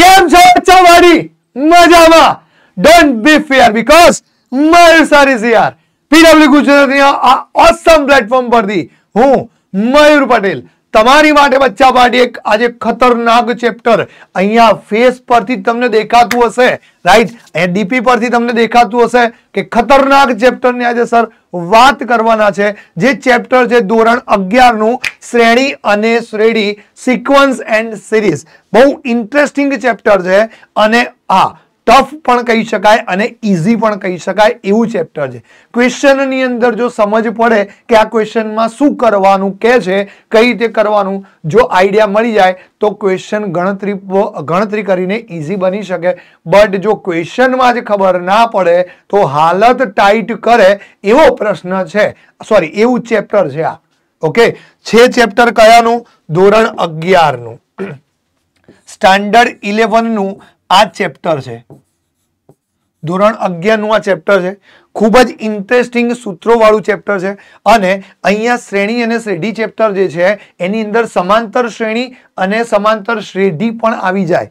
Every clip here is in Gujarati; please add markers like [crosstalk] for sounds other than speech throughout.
કેમ છો ચવાડી મજામાં don't be fear because Mayur is here PW ગુજરાતની આ ઓસમ પ્લેટફોર્મ પરથી હું મયુર પટેલ તમારી માટે બચ્ચા પાર્ટી એક આજે ખતરનાક ચેપ્ટર અહીંયા ફેસ પર થી તમે દેખાતું હશે રાઈટ એડીપી પર થી તમે દેખાતું હશે કે ખતરનાક ચેપ્ટર નિય આજે સર વાત કરવાનો છે જે ચેપ્ટર જે ધોરણ 11 નું શ્રેણી અને શ્રેડી સિક્વન્સ એન્ડ સિરીઝ બહુ ઇન્ટરેસ્ટિંગ ચેપ્ટર છે અને આ ટફ પણ કહી શકાય અને ઇઝી પણ કહી શકાય એવું ચેપ્ટર છે ક્વેશ્ચનની અંદર જો સમજ પડે કે આ ક્વેશ્ચનમાં શું કરવાનું કે છે કઈ રીતે કરવાનું જો આઈડિયા મળી જાય તો ક્વેશ્ચન ગણતરી ગણતરી કરીને ઇઝી બની શકે બટ જો ક્વેશ્ચનમાં જ ખબર ના પડે તો હાલત ટાઈટ કરે એવો પ્રશ્ન છે સોરી એવું ચેપ્ટર છે આ ઓકે છે ચેપ્ટર કયાનું ધોરણ અગિયારનું સ્ટાન્ડર્ડ ઇલેવનનું આ ચેપ્ટર છે ધોરણ અગિયારનું આ ચેપ્ટર છે ખૂબ જ ઇન્ટરેસ્ટિંગ સૂત્રોવાળું ચેપ્ટર છે અને અહીંયા શ્રેણી અને શ્રેઢી ચેપ્ટર જે છે એની અંદર સમાંતર શ્રેણી અને સમાંતર શ્રેઢી પણ આવી જાય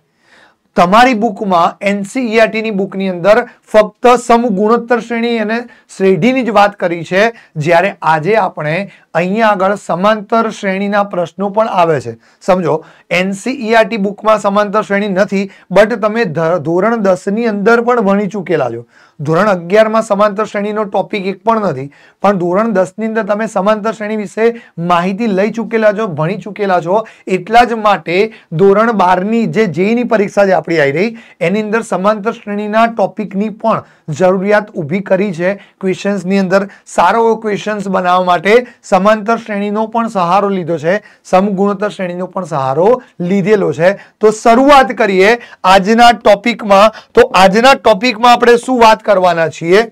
તમારી બુકમાં એનસીઈઆરટીની બુકની અંદર ફક્ત સમગુણોત્તર શ્રેણી અને શ્રેઢીની જ વાત કરી છે જ્યારે આજે આપણે અહીંયા આગળ સમાંતર શ્રેણીના પ્રશ્નો પણ આવે છે સમજો એનસીઈઆરટી બુકમાં સમાંતર શ્રેણી નથી બટ તમે ધોરણ દસની અંદર પણ ભણી ચૂકેલા છો ધોરણ 11 માં समांतर શ્રેણી નો ટોપિક એક પણ ન હતી પણ ધોરણ 10 ની અંદર તમે समांतर શ્રેણી વિશે માહિતી લઈ ચુકેલા છો ભણી ચુકેલા છો એટલા જ માટે ધોરણ 12 ની જે જે e ની પરીક્ષા જે આપણી આવી રહી એની અંદર समांतर શ્રેણી ના ટોપિક ની પણ જરૂરિયાત ઊભી કરી છે ક્વેશ્ચન્સ ની અંદર સારો ક્વેશ્ચન્સ બનાવવા માટે समांतर શ્રેણી નો પણ સહારો લીધો છે સમગુણોતર શ્રેણી નો પણ સહારો લીધેલો છે તો શરૂઆત કરીએ આજ ના ટોપિક માં તો આજ ના ટોપિક માં આપણે શું વાત કરવાના છે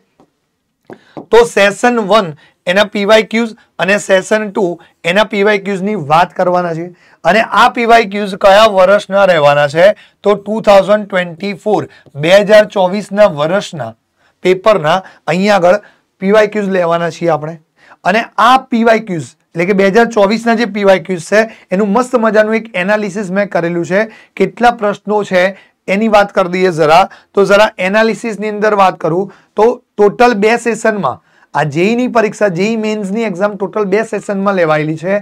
તો સેશન 1 એના પીવાય ક્યુઝ અને સેશન 2 એના પીવાય ક્યુઝ ની વાત કરવાનો છે અને આ પીવાય ક્યુઝ કયા વર્ષના રહેવાના છે તો 2024 2024 ના વર્ષના પેપર ના અહીં આગળ પીવાય ક્યુઝ લેવાના છે આપણે અને આ પીવાય ક્યુઝ એટલે કે 2024 ના જે પીવાય ક્યુઝ છે એનું મસ્ત મજાનું એક એનાલિસિસ મે કરેલું છે કેટલા પ્રશ્નો છે એની વાત કર દઈએ જરા તો જરા એનાલિસિસ ની અંદર વાત કરું તો ટોટલ બે સેશન માં આ જેઈ e ની પરીક્ષા જેઈ મેન્સ e ની एग्जाम ટોટલ બે સેશન માં લેવાઈલી છે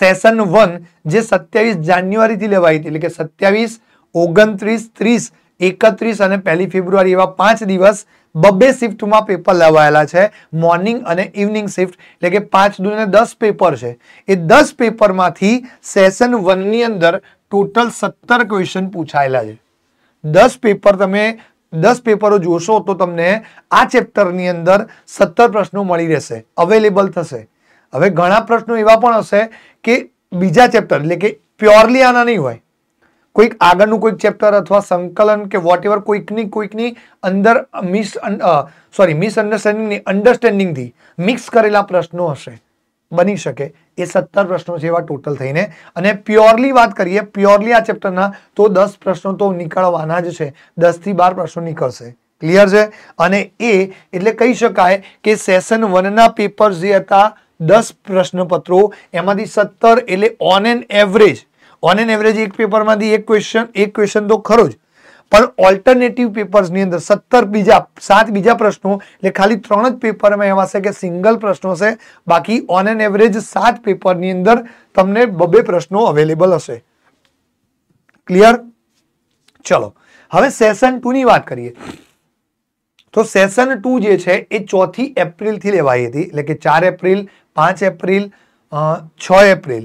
સેશન 1 જે 27 જાન્યુઆરી થી લેવાઈતી એટલે કે 27 29 30 31 અને પહેલી ફેબ્રુઆરી એવા પાંચ દિવસ બબબે શિફ્ટ માં પેપર લેવાયેલા છે મોર્નિંગ અને ઇવનિંગ શિફ્ટ એટલે કે પાંચ દિવસ અને 10 પેપર છે એ 10 પેપર માંથી સેશન 1 ની અંદર ટોટલ 70 ક્વેશ્ચન પૂછાયલા છે 10 પેપર તમે 10 પેપરો જોશો તો તમને આ ચેપ્ટર ની અંદર 70 પ્રશ્નો મળી રહેશે अवेलेबल થશે હવે ઘણા પ્રશ્નો એવા પણ હશે કે બીજા ચેપ્ટર એટલે કે પ્યોરલી આના નહી હોય કોઈક આગળ નું કોઈક ચેપ્ટર અથવા સંકલન કે વોટએવર કોઈક ની કોઈક ની અંદર મિસ સોરી મિસઅન્ડરસ્ટેન્ડિંગ ની અન્ડરસ્ટેન્ડિંગ થી મિક્સ કરેલા પ્રશ્નો હશે બની શકે ये 70 प्रश्ना सेवा टोटल थईने आणि प्युरली बात करिए प्युरली हा चैप्टर ना तो 10 प्रश्न तो निकालવાના જ છે 10 થી 12 प्रश्न निकलશે क्लियर छे आणि ए એટલે કહી શકાય કે સેશન 1 ના પેપર્સ જે હતા 10 પ્રશ્ન પત્રો એમ आधी 17 એટલે on an average on an average એક પેપર માંથી એક ક્વેશ્ચન એક ક્વેશ્ચન તો ખરોજ पर अल्टरनेटिव पेपर्स ની અંદર 17 બીજા 7 બીજા પ્રશ્નો એટલે ખાલી ત્રણ જ પેપરમાં એવા હશે કે સિંગલ પ્રશ્નો હશે બાકી ઓન એન એવરેજ સાત પેપર ની અંદર તમને બબે પ્રશ્નો अवेलेबल હશે ક્લિયર ચલો હવે સેશન 2 ની વાત કરીએ તો સેશન 2 જે છે એ 4th April થી લેવાઈ હતી એટલે કે 4 April 5 April 6 April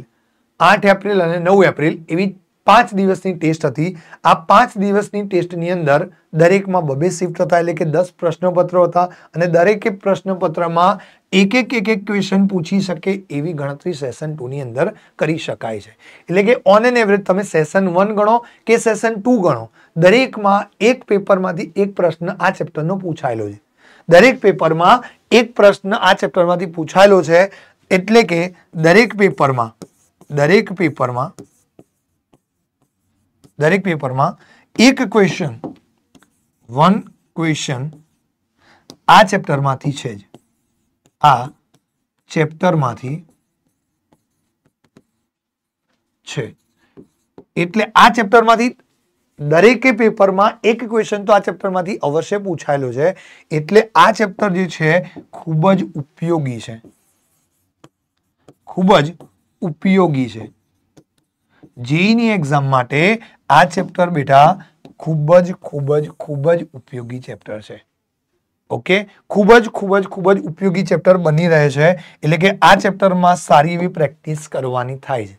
8 April અને 9 April એવી 5 દિવસની ટેસ્ટ હતી આ 5 દિવસની ટેસ્ટની અંદર દરેકમાં બબે શિફ્ટ હતા એટલે કે 10 પ્રશ્નપત્ર હતા અને દરેક પ્રશ્નપત્રમાં એક એક એક એક ક્વેશ્ચન પૂછી શકે એવી ગણતરી સેશન 2 ની અંદર કરી શકાય છે એટલે કે ઓન એન એવરેજ તમે સેશન 1 ગણો કે સેશન 2 ગણો દરેકમાં એક પેપરમાંથી એક પ્રશ્ન આ ચેપ્ટરનો પૂછાયલો છે દરેક પેપરમાં એક પ્રશ્ન આ ચેપ્ટરમાંથી પૂછાયલો છે એટલે કે દરેક પેપરમાં દરેક પેપરમાં દરેક પેપરમાં એક ક્વેશ્ચન વન ક્વેશ્ચન આ ચેપ્ટરમાંથી છે જ આ ચેપ્ટરમાંથી છે એટલે આ ચેપ્ટરમાંથી દરેકે પેપરમાં એક ક્વેશ્ચન તો આ ચેપ્ટરમાંથી અવશ્ય પૂછાયેલો છે એટલે આ ચેપ્ટર જે છે ખૂબ જ ઉપયોગી છે ખૂબ જ ઉપયોગી છે જેઈની એક્ઝામ e e માટે આ ચેપ્ટર બેટા ખૂબ જ ખૂબ જ ખૂબ જ ઉપયોગી ચેપ્ટર છે ઓકે ખૂબ જ ખૂબ જ ખૂબ જ ઉપયોગી ચેપ્ટર બની રહે છે એટલે કે આ ચેપ્ટરમાં सारी એવ પ્રáctિસ કરવાની થાય છે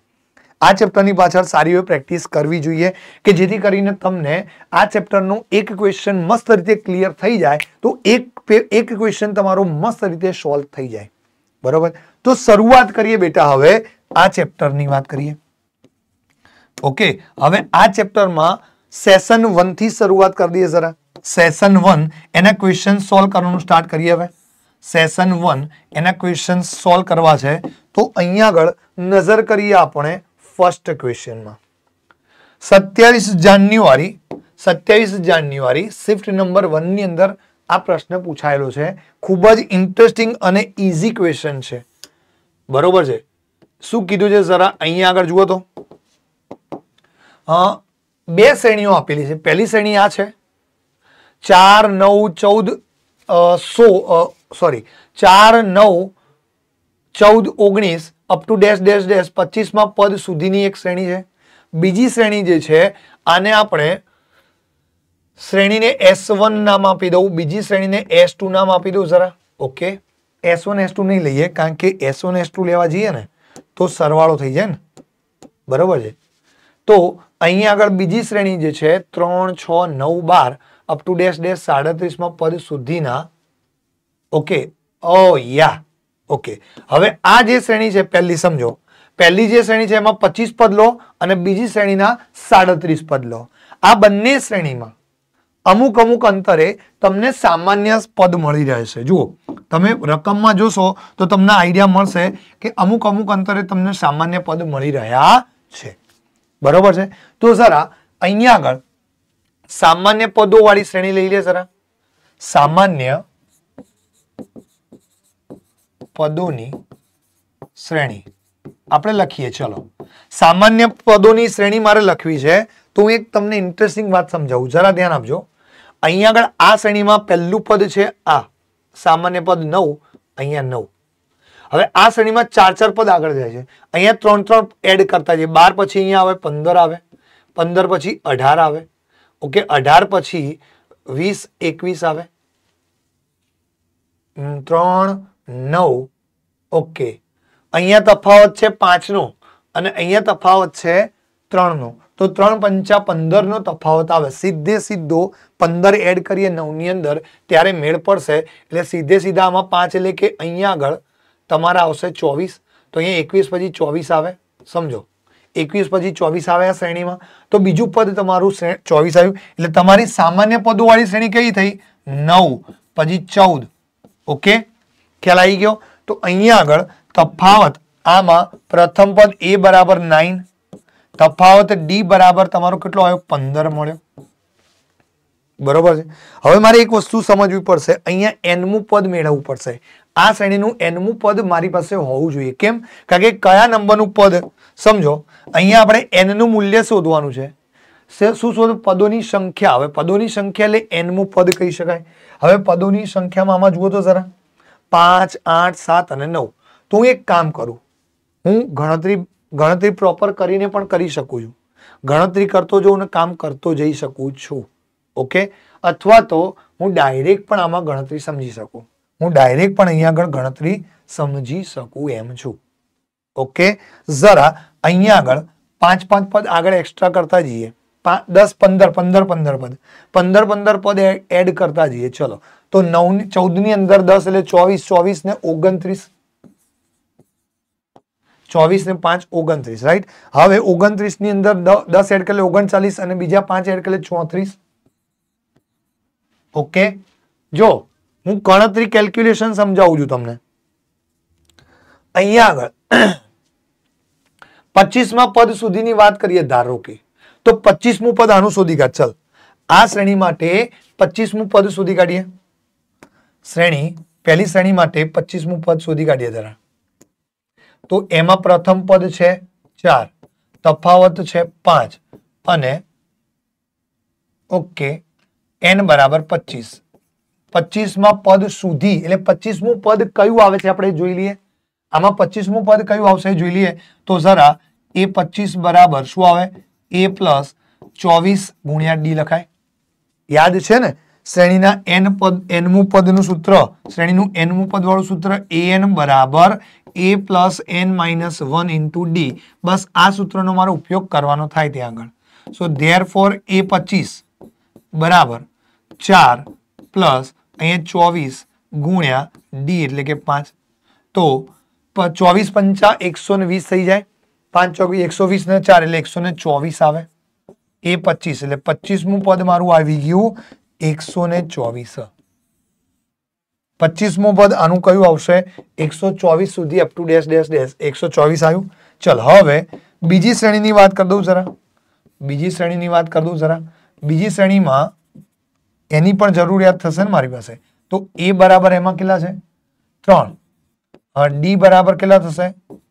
આ ચેપ્ટર ની પાછળ સારી એવ પ્રáctિસ કરવી જોઈએ કે જે થી કરીને તમને આ ચેપ્ટર નું એક ક્વેશ્ચન મસ્ત રીતે ક્લિયર થઈ જાય તો એક એક ક્વેશ્ચન તમારો મસ્ત રીતે સોલ્વ થઈ જાય બરોબર તો શરૂઆત કરીએ બેટા હવે આ ચેપ્ટર ની વાત કરીએ ઓકે હવે આ ચેપ્ટરમાં સેશન વનથી શરૂઆત કરી દઈએ જરા સેશન વન એના ક્વેશ્ચન સોલ્વ કરવાનું સ્ટાર્ટ કરીએ હવે સેશન વન એના ક્વેશ્ચન સોલ્વ કરવા છે તો અહીંયા આગળ નજર કરીએ આપણે ફર્સ્ટ ક્વેશ્ચનમાં સત્યાવીસ જાન્યુઆરી સત્યાવીસ જાન્યુઆરી શિફ્ટ નંબર વનની અંદર આ પ્રશ્ન પૂછાયેલો છે ખૂબ જ ઇન્ટરેસ્ટિંગ અને ઇઝી ક્વેશ્ચન છે બરોબર છે શું કીધું છે જરા અહીંયા આગળ જુઓ તો બે શ્રેણીઓ આપેલી છે પહેલી શ્રેણી આ છે ચાર નવ ચૌદ સો સોરી ચાર નવ ચૌદ ઓગણીસ up to dash dash dash પચીસમાં પદ સુધીની એક શ્રેણી છે બીજી શ્રેણી જે છે આને આપણે શ્રેણીને એસ વન નામ આપી દઉં બીજી શ્રેણીને એસ ટુ નામ આપી દઉં જરા okay S one S two નહીં લઈએ કારણ કે એસ વન એસ ટુ લેવા જઈએ ને તો સરવાળો થઈ જાય ને બરાબર છે તો અહીં આગળ બીજી શ્રેણી જે છે ત્રણ છ નવ બાર અપ ટુ ડેશ ડેશ સાડત્રીસમાં પદ સુધીના ઓકે ઓ યા ઓકે હવે આ જે શ્રેણી છે પહેલી સમજો પહેલી જે શ્રેણી છે એમાં પચીસ પદ લો અને બીજી શ્રેણીના સાડત્રીસ પદ લો આ બંને શ્રેણીમાં અમુક અમુક અંતરે તમને સામાન્ય પદ મળી રહેશે જુઓ તમે રકમમાં જોશો તો તમને આઈડિયા મળશે કે અમુક અમુક અંતરે તમને સામાન્ય પદ મળી રહ્યા છે બરોબર છે તો જરા અહીંયા આગળ સામાન્ય પદોવાળી શ્રેણી લઈ લે જરા સામાન્ય પદોની શ્રેણી આપણે લખીએ ચલો સામાન્ય પદોની શ્રેણી મારે લખવી છે તો હું એક તમને ઇન્ટરેસ્ટિંગ વાત સમજાવું જરા ધ્યાન આપજો અહીંયા આગળ આ શ્રેણીમાં પહેલું પદ છે આ સામાન્ય પદ નવ અહીંયા નવ હવે આ શ્રેણીમાં ચાર ચાર પદ આગળ જાય છે અહીંયા ત્રણ ત્રણ એડ કરતા જઈએ બાર પછી અહીંયા આવે પંદર આવે પંદર પછી અઢાર આવે ઓકે અઢાર પછી વીસ એકવીસ આવે ત્રણ નવ ઓકે અહીંયા તફાવત છે પાંચનો અને અહીંયા તફાવત છે ત્રણનો તો ત્રણ પંચા પંદરનો તફાવત આવે સીધે સીધો પંદર એડ કરીએ નવની અંદર ત્યારે મેળ પડશે એટલે સીધે સીધા આમાં પાંચ એટલે કે અહીંયા આગળ તમારું આવશે 24 તો અહીં 21 પછી 24 આવે સમજો 21 પછી 24 આવે આ શ્રેણીમાં તો બીજું પદ તમારું 24 આવ્યું એટલે તમારી સામાન્ય પદોવાળી શ્રેણી કઈ થઈ 9 પછી 14 ઓકે ખ્યાલ આવી ગયો તો અહીંયા આગળ તફાવત આમાં પ્રથમ પદ a = 9 તફાવત d = તમારું કેટલું આવ્યું 15 મળ્યું બરોબર છે હવે મારી એક વસ્તુ સમજવી પડશે અહીંયા n મુ પદ મેળવવું પડશે આ શ્રેણીનું એનમું પદ મારી પાસે હોવું જોઈએ કેમ કારણ કે કયા નંબરનું પદ સમજો અહીંયા આપણે એનનું મૂલ્ય શોધવાનું છે શું શોધ પદોની સંખ્યા હવે પદોની સંખ્યા એટલે એનમું પદ કહી શકાય હવે પદોની સંખ્યામાં આમાં જુઓ તો જરા પાંચ આઠ સાત અને નવ તો હું એક કામ કરું હું ગણતરી ગણતરી પ્રોપર કરીને પણ કરી શકું છું ગણતરી કરતો જઉં અને કામ કરતો જઈ શકું છું ઓકે અથવા તો હું ડાયરેક્ટ પણ આમાં ગણતરી સમજી શકું હું ડાયરેક્ટ પણ અહીંયા આગળ ગણતરી સમજી શકું એમ છું ઓકે જરા અહીંયા આગળ પાંચ પાંચ પદ આગળ એક્સ્ટ્રા કરતા જઈએ દસ પંદર પંદર પંદર પદ પંદર પંદર પદ એડ કરતા જઈએ ચલો તો નવ ચૌદની અંદર દસ એટલે ચોવીસ ચોવીસ ને ઓગણત્રીસ ચોવીસ ને પાંચ ઓગણત્રીસ રાઈટ હવે ઓગણત્રીસ ની અંદર દસ એડ કરે ઓગણચાલીસ અને બીજા પાંચ એડ કરે ચોત્રીસ ઓકે જો હું ગણતરી કેલ્ક્યુલેશન સમજાવું છું તમને અહીંયા આગળ પચીસમાં પદ સુધીની વાત કરીએ ધારો કે તો પચીસમું પદ આનું શોધી કાઢ ચલ આ શ્રેણી માટે પચીસમું પદ શોધી કાઢીએ શ્રેણી પહેલી શ્રેણી માટે પચીસમું પદ શોધી કાઢીએ જરા તો એમાં પ્રથમ પદ છે ચાર તફાવત છે પાંચ અને ઓકે એન બરાબર પચીસ પચીસમાં પદ સુધી એટલે પચીસમું પદ કયું આવે છે આપણે જોઈ લઈએ આમાં પચીસમું પદ કયું આવશે જોઈ લઈએ તો જરા એ પચીસ બરાબર શું આવે એ પ્લસ ચોવીસ ગુણ્યા ડી લખાય યાદ છે ને શ્રેણીના એન પદ એનમું પદનું સૂત્ર શ્રેણીનું એનમું પદવાળું સૂત્ર એ એન બરાબર A plus N minus one into D બસ આ સૂત્રનો મારો ઉપયોગ કરવાનો થાય ત્યાં આગળ સો ધેર ફોર એ પચીસ બરાબર ચાર પ્લસ 8 24 * d એટલે કે 5 તો 24 * 5 = 120 થઈ જાય 5 * 24 = 120 ને 4 એટલે 124 આવે a 25 એટલે 25મો પદ મારું આવી ગયું 124 25મો પદ આનું કયું આવશે 124 સુધી અપ ટુ --- 124 આવ્યું ચાલ હવે બીજી શ્રેણીની વાત કર દઉં જરા બીજી શ્રેણીની વાત કર દઉં જરા બીજી શ્રેણીમાં એની પણ જરૂરિયાત થશે ને મારી પાસે તો એ બરાબર એમાં કેટલા છે ત્રણ ડી બરાબર કેટલા થશે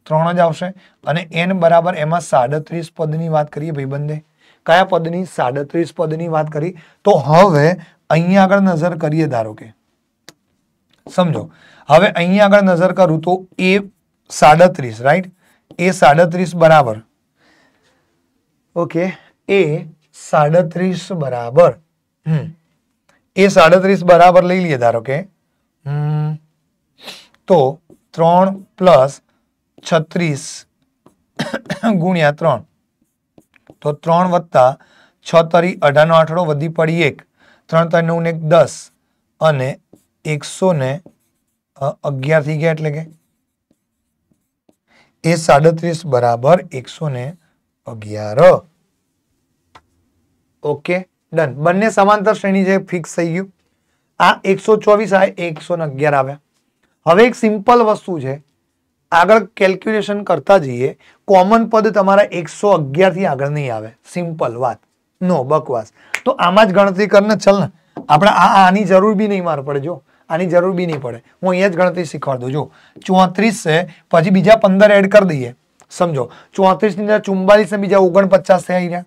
ત્રણ જ આવશે અને એન બરાબર એમાં સાડત્રીસ પદની વાત કરીએ ભાઈબંધે કયા પદની સાડત્રીસ પદની વાત કરી તો હવે અહીંયા આગળ નજર કરીએ ધારો કે સમજો હવે અહીંયા આગળ નજર કરું તો એ સાડત્રીસ રાઈટ એ સાડત્રીસ બરાબર ઓકે એ સાડત્રીસ બરાબર હમ એ સાડત્રીસ બરાબર લઈ લઈએ ધારો કે તો ત્રણ પ્લસ છત્રીસ ગુણ્યા ત્રણ તો ત્રણ વત્તા છ તરી અઢારનો આઠડો વધી પડી એક ત્રણ તરી નવ ને દસ અને એકસો ને અગિયાર થઈ ગયા એટલે કે એ સાડત્રીસ બરાબર એકસો ને અગિયાર ઓકે ڈن بننے समांतर श्रेणी जे फिक्स થઈ ગયું આ 124 આ 111 આવે હવે એક સિમ્પલ વસ્તુ છે આગળ કેલ્ક્યુલેશન કરતા જઈએ કોમન પદ તમારું 111 થી આગળ નહીં આવે સિમ્પલ વાત નો બકવાસ તો આમાં જ ગણતરી કરને ચાલના આપણે આ આની જરૂર બી નહી માર પડે જો આની જરૂર બી ની પડે હું અહીંયા જ ગણતરી શીખવાડી દો જો 34 સે પછી બીજા 15 એડ કરી દઈએ સમજો 34 + 15 = 49 થાય આ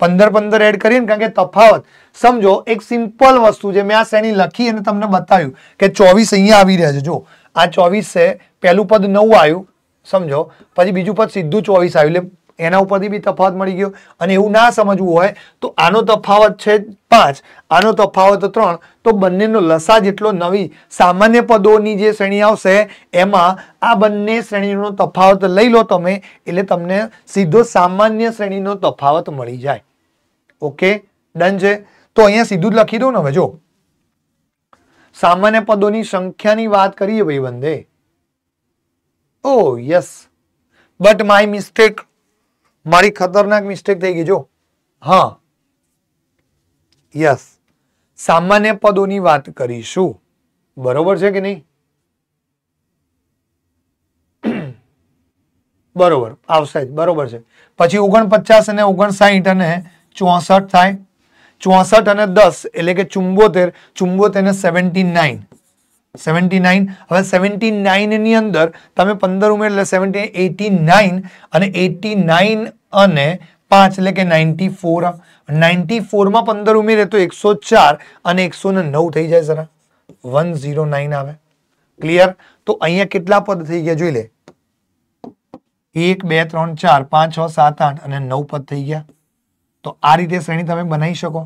પંદર પંદર એડ કરીને કારણ કે તફાવત સમજો એક સિમ્પલ વસ્તુ છે મેં આ શ્રેણી લખી અને તમને બતાવ્યું કે ચોવીસ અહીંયા આવી રહ્યા છે જો આ ચોવીસ છે પહેલું પદ નવું આવ્યું સમજો પછી બીજું પદ સીધું ચોવીસ આવ્યું એટલે એના ઉપરથી બી તફાવત મળી ગયો અને એવું ના સમજવું હોય તો આનો તફાવત છે પાંચ આનો તફાવત ત્રણ તો બંનેનો લસા જેટલો નવી સામાન્ય પદોની જે શ્રેણી આવશે એમાં આ બંને શ્રેણીનો તફાવત લઈ લો તમે એટલે તમને સીધો સામાન્ય શ્રેણીનો તફાવત મળી જાય ઓકે ડન છે તો અહીંયા સીધું જ લખી દો ને હવે જો સામાન્ય પદોની સંખ્યાની વાત કરીએ ભાઈ વંદે oh yes but my mistake મારી ખતરનાક મિસ્ટેક થઈ ગઈ જો હા યસ સામાન્ય પદોની વાત કરીશું બરોબર છે કે નહીં બરોબર આવશે બરોબર છે પછી ઓગણપચાસ અને ઓગણસાઠ અને 64 થાય 64 અને 10 એટલે કે 74 74 અને 79 79 હવે 79 ની અંદર તમે 15 ઉમેર એટલે 7 89 અને 89 અને 5 એટલે કે 94 94 માં 15 ઉમેર તો 104 અને 109 થઈ જાય સરા 109 આવે ક્લિયર તો અહીંયા કેટલા પદ થઈ ગયા જોઈ લે 1 2 3 4 5 6 7 8 અને 9 પદ થઈ ગયા તો આ રીતે શ્રેણી તમે બનાવી શકો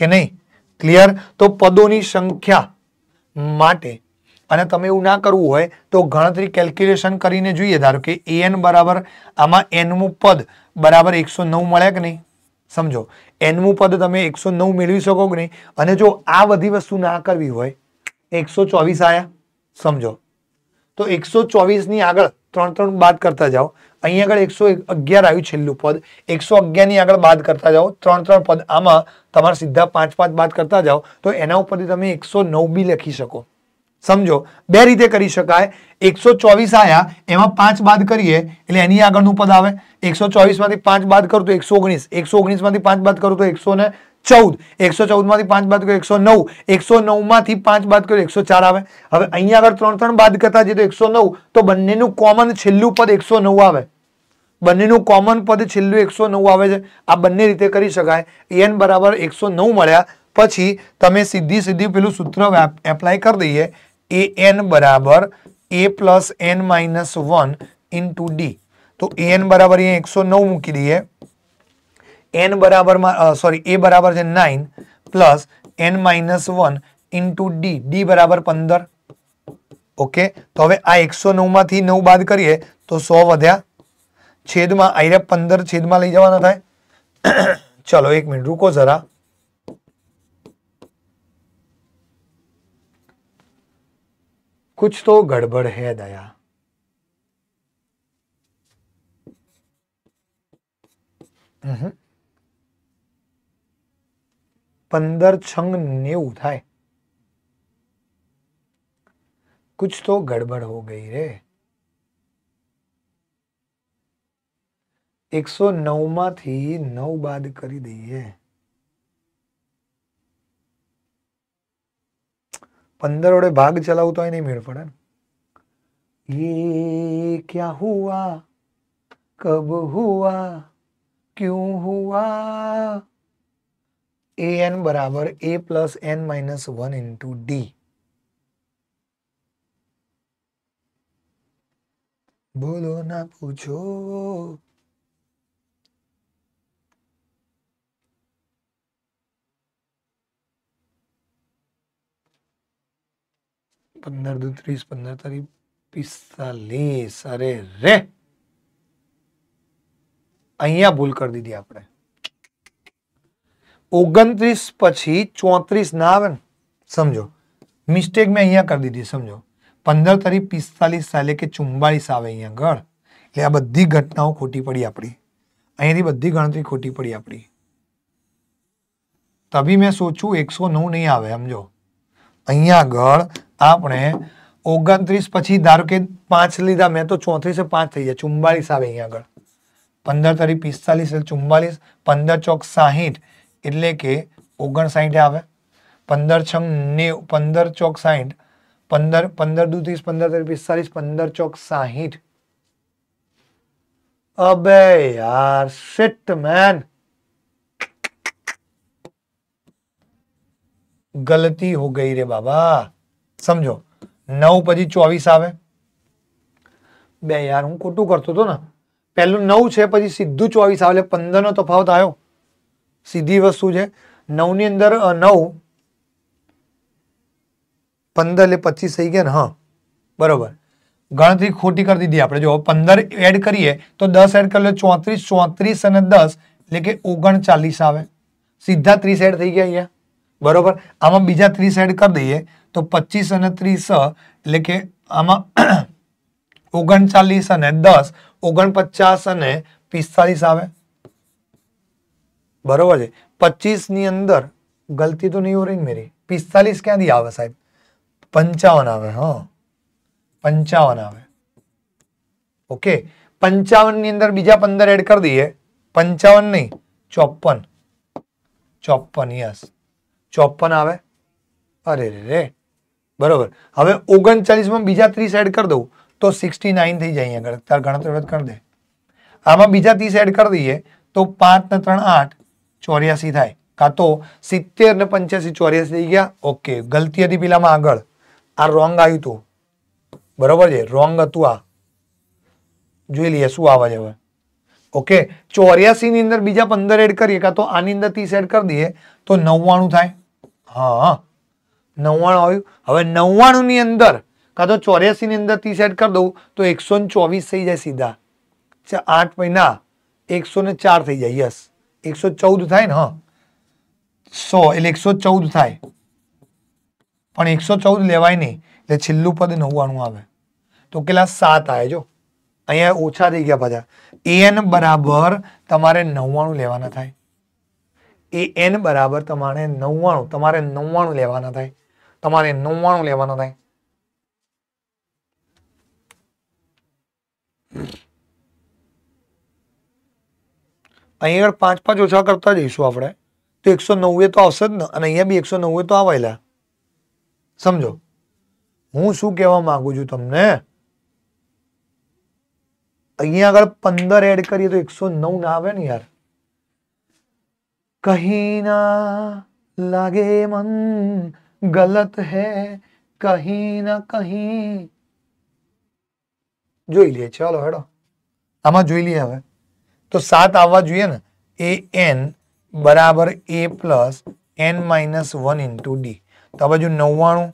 કે નહીં ક્લિયર તો પદોની સંખ્યા માટે અને તમે એવું ના કરવું હોય તો ગણતરી કેલ્ક્યુલેશન કરીને જોઈએ ધારો કે an બરાબર આમાં n મુ પદ બરાબર 109 મળ્યા કે નહીં સમજો n મુ પદ તમને 109 મળી શકો કે નહીં અને જો આ વધી વસ્તુ ના કરી હોય 124 આયા સમજો તો 124 ની આગળ 3 3 બાદ કરતા जाओ અહી આગળ 111 આયુ છેલ્લું પદ 111 ની આગળ બાદ કરતા जाओ 3 3 પદ આમાં તમારે સીધા 5 5 બાદ કરતા जाओ તો એના ઉપરથી તમે 109 બી લખી શકો સમજો બે રીતે કરી શકાય 124 આયા એમાં 5 બાદ કરીએ એટલે એની આગળનું પદ આવે 124 માંથી 5 બાદ કરું તો 119 119 માંથી 5 બાદ કરું તો 10 14 114 માંથી 5 બાદ કરો 109 109 માંથી 5 બાદ કરો 104 આવે હવે અહીંયા આગળ 3 3 બાદ કરતા જી તો 109 તો બંનેનું કોમન છેલ્લું પદ 109 આવે બંનેનું કોમન પદ છેલ્લું 109 આવે છે આ બંને રીતે કરી શકાય an = 109 મળ્યા પછી તમે સીધી સીધી પેલું સૂત્ર એપ્લાય કરી દઈએ an = a + n - 1 * d તો an બરાબર અહીં 109 મૂકી દઈએ એન બરાબરમાં સોરી એ બરાબર છે nine plus N minus one into D D બરાબર પંદર ઓકે તો હવે આ એકસો નવમાંથી નવ બાદ કરીએ તો સો વધ્યા છેદમાં આઈરા પંદર છેદમાં લઈ જવાના થાય ચલો એક મિનિટ રૂકો જરા कुछ तो गड़बड़ है दया हम्म पंदर छंग ने कुछ तो गड़बड़ हो गई रे एक सौ नौ मी नौ बाद करी दी है पंदर वे भाग चलाव तो नहीं मेड़ पड़े ये क्या हुआ कब हुआ क्यों हुआ ए एन बराबर A plus N minus one into D बोलो ना पूछो पंद्रह दो त्रीस पंद्रह तारीख अरे रे अहिया भूल कर दी थी आपने 29 પછી 34 ના આવે સમજો મિસ્ટેક મેં અહીંયા કરી દીધી સમજો 15 તરી 45 સાલે કે 44 આવે અહીં આગળ એ આ બધી ઘટનાઓ ખોટી પડી આપડી અહીંની બધી ગણતરી ખોટી પડી આપડી તભી મેં سوچું 109 નહીં આવે સમજો અહીં આગળ આપણે 29 પછી દારો કે 5 લીધા મે તો 34 5 થઈ ગયા 44 આવે અહીં આગળ 15 તરી 45 44 15 * 60 इले कि ओगण साइठे आए पंदर छंग ने पंदर चौक साइठ पंदर पंदर दू तीस पंदर तेरे पिस्तालीस पंदर चौक साइठ अब यार सिट मैन गलती हो गई रे बाबा समझो नौ पी चौबीस आए बे यार हूँ खोटू करते ना पहलू नौ है पी सीधू चौबीस आ पंदर ना तफावत तो आयो સીધી વસ્તુ છે 9 ની અંદર 9 15 લે 25 થઈ ગયા ને હા બરોબર ગણતરી ખોટી કરી દીધી આપણે જો 15 એડ કરીએ તો 10 એડ કરી લે 34 34 અને 10 એટલે કે 39 આવે સીધા 30 એડ થઈ ગયા અહીંયા બરોબર આમાં બીજા 3 એડ કરી દઈએ તો 25 અને 30 એટલે કે આમાં 39 અને 10 49 અને 45 આવે બરોબર છે પચીસની અંદર ગલતી તો નહીં હો રહી મેરી પિસ્તાલીસ ક્યાંથી આવે સાહેબ પંચાવન આવે હા પંચાવન આવે ઓકે પંચાવનની અંદર બીજા પંદર એડ કરી દઈએ પંચાવન નહીં ચોપન ચોપન યસ ચોપન આવે અરે રે રે બરોબર હવે ઓગણચાલીસમાં બીજા ત્રીસ એડ કરી દઉં તો સિક્સટી નાઇન થઈ જાય અહીંયા આગળ તાર ગણતરી કરી દે આમાં બીજા ત્રીસ એડ કરી દઈએ તો પાંચ ને ત્રણ આઠ 84 था का तो 70 ने 85 84 लिख गया ओके गलती यदि पिला में अगल आ रॉन्ग आई तो बराबर है रॉन्ग अतुआ જોઈ લેશું આવા હવે ઓકે 84 ની અંદર બીજો 15 એડ કરીએ કા તો આની અંદર 30 એડ કરી દઈએ તો 99 થાય હા 99 આવી હવે 99 ની અંદર કા તો 84 ની અંદર 30 એડ કરી દઉં તો 124 થઈ જાય સીધા ચ 8 મહિના 104 થઈ જાય યસ એકસો ચૌદ થાય ને હા સો એટલે એકસો ચૌદ થાય પણ એકસો ચૌદ લેવાય નહીં એટલે છેલ્લું પદ નવ્વાણું આવે તો કેટલા સાત આવે જો અહીંયા ઓછા થઈ ગયા પાછા એન બરાબર તમારે નવ્વાણું લેવાના થાય એ એન બરાબર તમારે નવ્વાણું તમારે નવ્વાણું લેવાના થાય તમારે નવ્વાણું લેવાના થાય અહીં આગળ 5 5 ઉછા કરતા જેસુ આપણે તો 109 એ તો આવસ ન અને અહીંયા ભી 109 એ તો આવેલ સમજો હું શું કહેવા માંગુ છું તમને અહીં આગળ 15 એડ કરીએ તો 109 ના આવે ન યાર કહી ના લાગે મન غلط હે કહી ના કહી જોઈ લે ચલો હેડો આમાં જોઈ લે હવે तो सात आवाज एन बराबर A plus N minus one into D तो आज नव्वाणु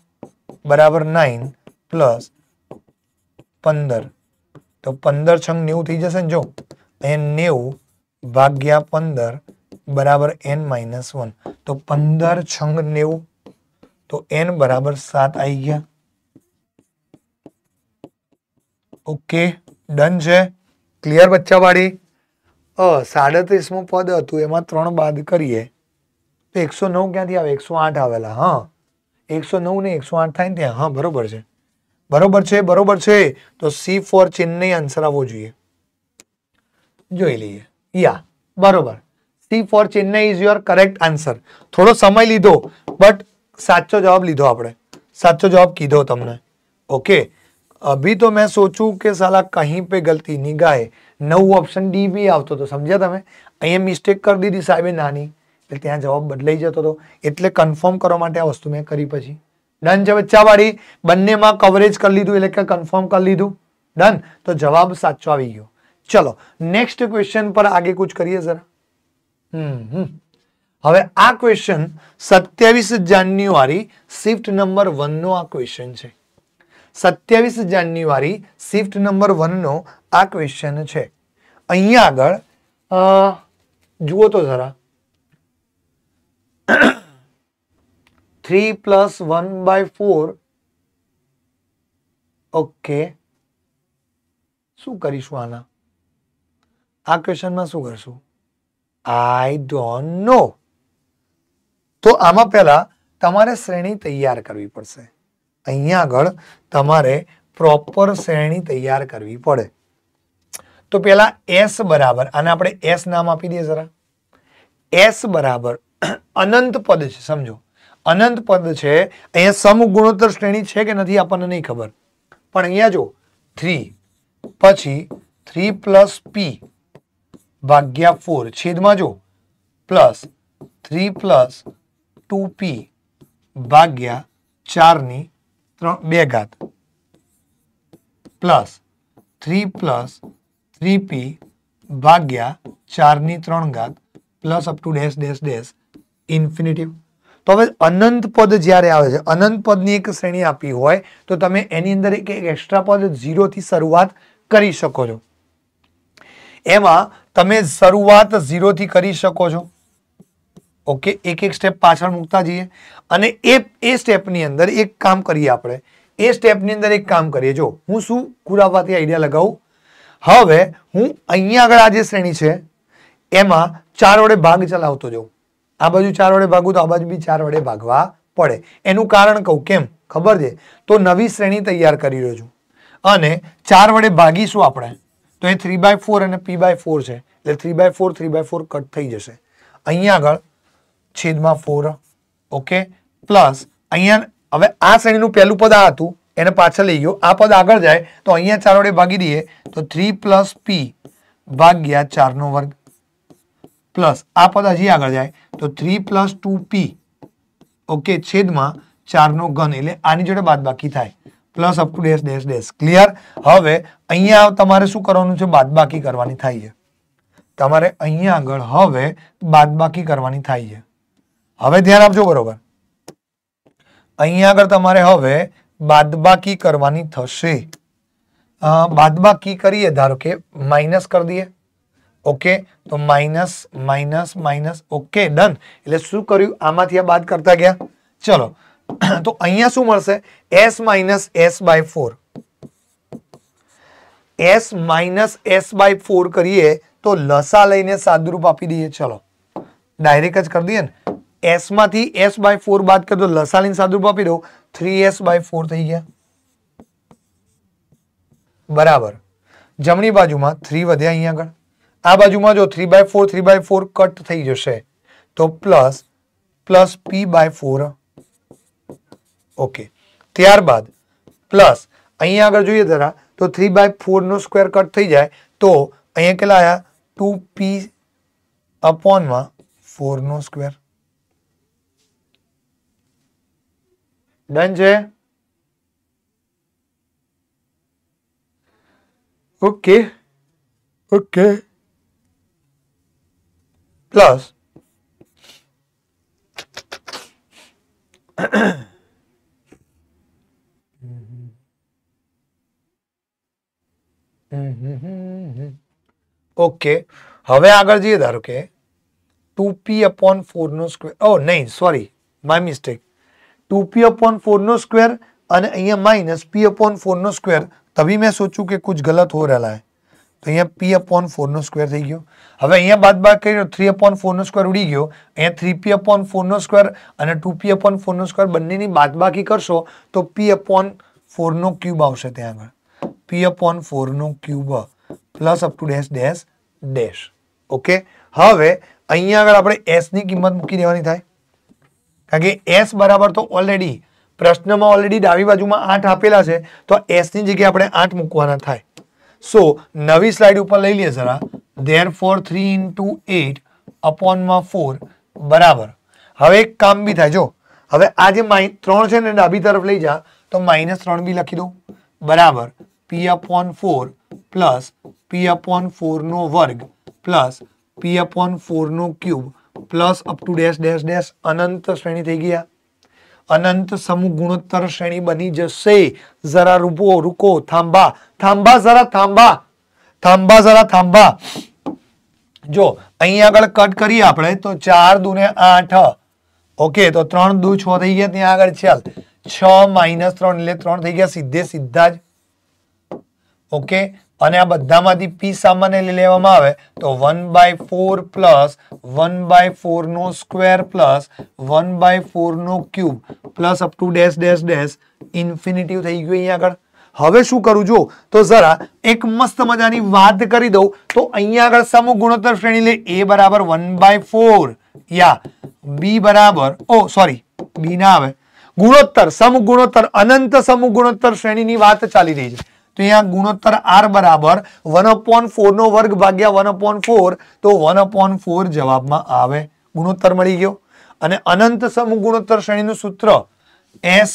बराबर नाइन प्लस पंदर तो पंदर छंग ने जैसे जो एन तो नेव भाग्या पंदर बराबर एन माइनस वन तो पंदर छंग ने तो एन बराबर सात आई गया ओके डन क्लियर बच्चा वाड़ी અ 37મો પદ હતું એમાં 3 બાદ કરીએ તો 109 ગ્યાથી હવે 108 આવેલા હા 109 ને 108 માંથી ગ્યા હા બરોબર છે બરોબર છે બરોબર છે તો C4 ચીન ને એન્સર આવવો જોઈએ જોઈ લઈએ ય બરોબર C4 ચીન ઇઝ યોર करेक्ट आंसर થોડો સમય લીધો બટ સાચો જવાબ લીધો આપણે સાચો જવાબ કીધો તમે ઓકે अभी तो मैं सोचूं के साला कहीं पे गलती निघाए नौ ऑप्शन डी भी आवतो तो समझा तुम्हें अईया मिस्टेक कर दी दी साहेब ना नी એટલે ત્યાં જવાબ બદલાઈ જતો તો એટલે કન્ફર્મ કરવા માટે આ વસ્તુ મે કરી પછી डन જેવા ચાવાડી બનને માં કવરેજ કરી લીધું એટલે કે કન્ફર્મ કરી લીધું डन તો જવાબ સાચો આવી ગયો ચલો નેક્સ્ટ ક્વેશ્ચન પર આગળ kuch કરીએ जरा हूं हूं હવે આ ક્વેશ્ચન 27 જાન્યુઆરી શિફ્ટ નંબર 1 નો આ ક્વેશ્ચન છે સત્યાવીસ જાન્યુઆરી શિફ્ટ નંબર વનનો આ ક્વેશ્ચન છે અહીંયા આગળ જુઓ તો જરા three plus one by four okay શું કરીશું આના આ ક્વેશ્ચનમાં શું કરશું આઈ ડોન્ટ નો તો આમાં પહેલા તમારે શ્રેણી તૈયાર કરવી પડશે અહીંયા આગળ તમારે પ્રોપર શ્રેણી તૈયાર કરવી પડે તો પહેલા s બરાબર આને આપણે s નામ આપી દીધું સરા s બરાબર અનંત પદ છે સમજો અનંત પદ છે અહીંયા સમગુણોત્તર શ્રેણી છે કે નથી આપણને નઈ ખબર પણ અહીંયા જો 3 પછી 3 + p ભાગ્યા 4 છેદમાં જો + 3 + 2p ભાગ્યા 4 ની 3 2 ^+ 3 + 3p / 4 n 3 ^+ up to --- infinity તો હવે અનંત પદ જ્યારે આવે છે અનંત પદની એક શ્રેણી આપી હોય તો તમે એની અંદર એક એક એક્સ્ટ્રા પદ 0 થી શરૂઆત કરી શકો છો એમાં તમે શરૂઆત 0 થી કરી શકો છો ઓકે એક એક સ્ટેપ પાછળ મૂકતા જઈએ અને એ એ સ્ટેપની અંદર એક કામ કરીએ આપણે એ સ્ટેપની અંદર એક કામ કરીએ જો હું શું કુરાવવાથી આઈડિયા લગાવું હવે હું અહીંયા આગળ આ જે શ્રેણી છે એમાં ચાર વડે ભાગ ચલાવતો જાઉં આ બાજુ ચાર વડે ભાગું તો આ બાજુ બી ચાર વડે ભાગવા પડે એનું કારણ કહું કેમ ખબર છે તો નવી શ્રેણી તૈયાર કરી રહ્યો છું અને ચાર વડે ભાગીશું આપણે તો એ થ્રી બાય ફોર અને પી બાય ફોર છે એટલે three by four three by four cut થઈ જશે અહીંયા આગળ છેદમાં ફોર ઓકે પ્લસ અહીંયા હવે આ શ્રેણીનું પહેલું પદ આ હતું એને પાછળ લઈ ગયો આ પદ આગળ જાય તો અહીંયા ચાર વડે ભાગી દઈએ તો થ્રી પ્લસ પી ભાગ્યા ચારનો વર્ગ પ્લસ આ પદ હજી આગળ જાય તો three plus two P okay છેદમાં ચારનો ઘન એટલે આની જોડે બાદબાકી થાય plus up to dash dash dash clear હવે અહીંયા તમારે શું કરવાનું છે બાદબાકી કરવાની થાય છે તમારે અહીંયા આગળ હવે બાદબાકી કરવાની થાય છે અવે ધ્યાન આપજો બરોબર અહીંયા આગળ તમારે હવે બાદબાકી કરવાની થશે બાદબાકી કરીયે ધારો કે માઈનસ કરી દઈએ ઓકે તો minus minus minus okay done એટલે શું કર્યું આમાંથી આ બાદ કરતા ગયા ચલો તો અહીંયા શું મળશે s - s / 4 s - s / 4 કરીએ તો લસા લઈને સાદુ રૂપ આપી દઈએ ચલો ડાયરેક્ટ જ કરી દઈએ ને s माथी s/4 बात कर दो लसा लेने साधु बापी दो 3s/4 થઈ ગયા बराबर जमणी बाजू मा 3 વધ્યા અહીં આગળ આ बाजू मा જો 3/4 3/4 કટ થઈ જશે તો ++ p/4 ઓકે ત્યાર બાદ + અહીં આગળ જોઈએ ધરા તો 3/4 નો સ્ક્વેર કટ થઈ જાય તો અહીંયા કેલા આયા 2p अपॉन માં 4 નો સ્ક્વેર डन जे ओके ओके प्लस ओके हमें आगे जाइए धारो के टू पी अपॉन फोर नो स्क्वेर ओ नहीं सॉरी माय मिस्टेक 2p/4 નો સ્ક્વેર અને અહીંયા -p/4 નો સ્ક્વેર તવી મેં સોચું કે કુછ ગલત હો રહેલા હે તો અહીંયા p/4 નો સ્ક્વેર થઈ ગયો હવે અહીંયા બાદબાકી કરી 3/4 નો સ્ક્વેર ઉડી ગયો અહીંયા 3p/4 નો સ્ક્વેર અને 2p/4 નો સ્ક્વેર બંનેની બાદબાકી કરશો તો p/4 નો ક્યુબ આવશે ત્યાં આગળ p/4 નો cube + up to dash dash dash okay હવે અહીંયા આગળ આપણે s ની કિંમત મૂકી દેવાની થાય काके s बराबर तो ऑलरेडी प्रश्न में ऑलरेडी दाई बाजू में 8 આપેલા છે તો s ની જગ્યાએ આપણે 8 મુકવાના થાય સો નવી સ્લાઇડ ઉપર લઈ લે સરા ધેર ફોર 3 * 8 / 4 = હવે એક કામ બી થાય જો હવે આ જે માઈન 3 છે ને એ ડાબી તરફ લઈ જા તો -3 બી લખી દો = p / 4 + p / 4 નો વર્ગ + p / 4 નો cube plus up to dash dash dash अनंत श्रेणी થઈ ગયા अनंत સમૂહ ગુણોત્તર શ્રેણી બની જશે જરા રૂપો रुકો थांबા थांबા જરા તંબા તંબા જો અહીં આગળ કટ કરીએ આપણે તો 4 * 2 = 8 ઓકે તો 3 * 2 = 6 થઈ ગયા ત્યાં આગળ 6 - 3 એટલે 3 થઈ ગયા સીધે સીધા જ ઓકે અને આ બધામાંથી પી સામાન્ય લે લેવામાં આવે તો 1/4 + 1/4 નો સ્ક્વેર + 1/4 નો ક્યુબ + અપ ટુ --- ઇન્ફિનીટી થઈ ગઈ અહીંયા આગળ હવે શું કરું જો તો જરા એક મસ્ત મજાની વાત કરી દઉં તો અહીંયા આગળ સમગુણોત્તર શ્રેણીને a = 1/4 યા b = ઓ સોરી b ના આવે ગુણોત્તર સમગુણોત્તર અનંત સમગુણોત્તર શ્રેણીની વાત ચાલી રહી છે ત્યાં ગુણોત્તર r = 1/4 નો વર્ગ ભાગ્યા 1/4 તો 1/4 જવાબમાં આવે ગુણોત્તર મળી ગયો અને અનંત સમગુણોત્તર શ્રેણીનું સૂત્ર s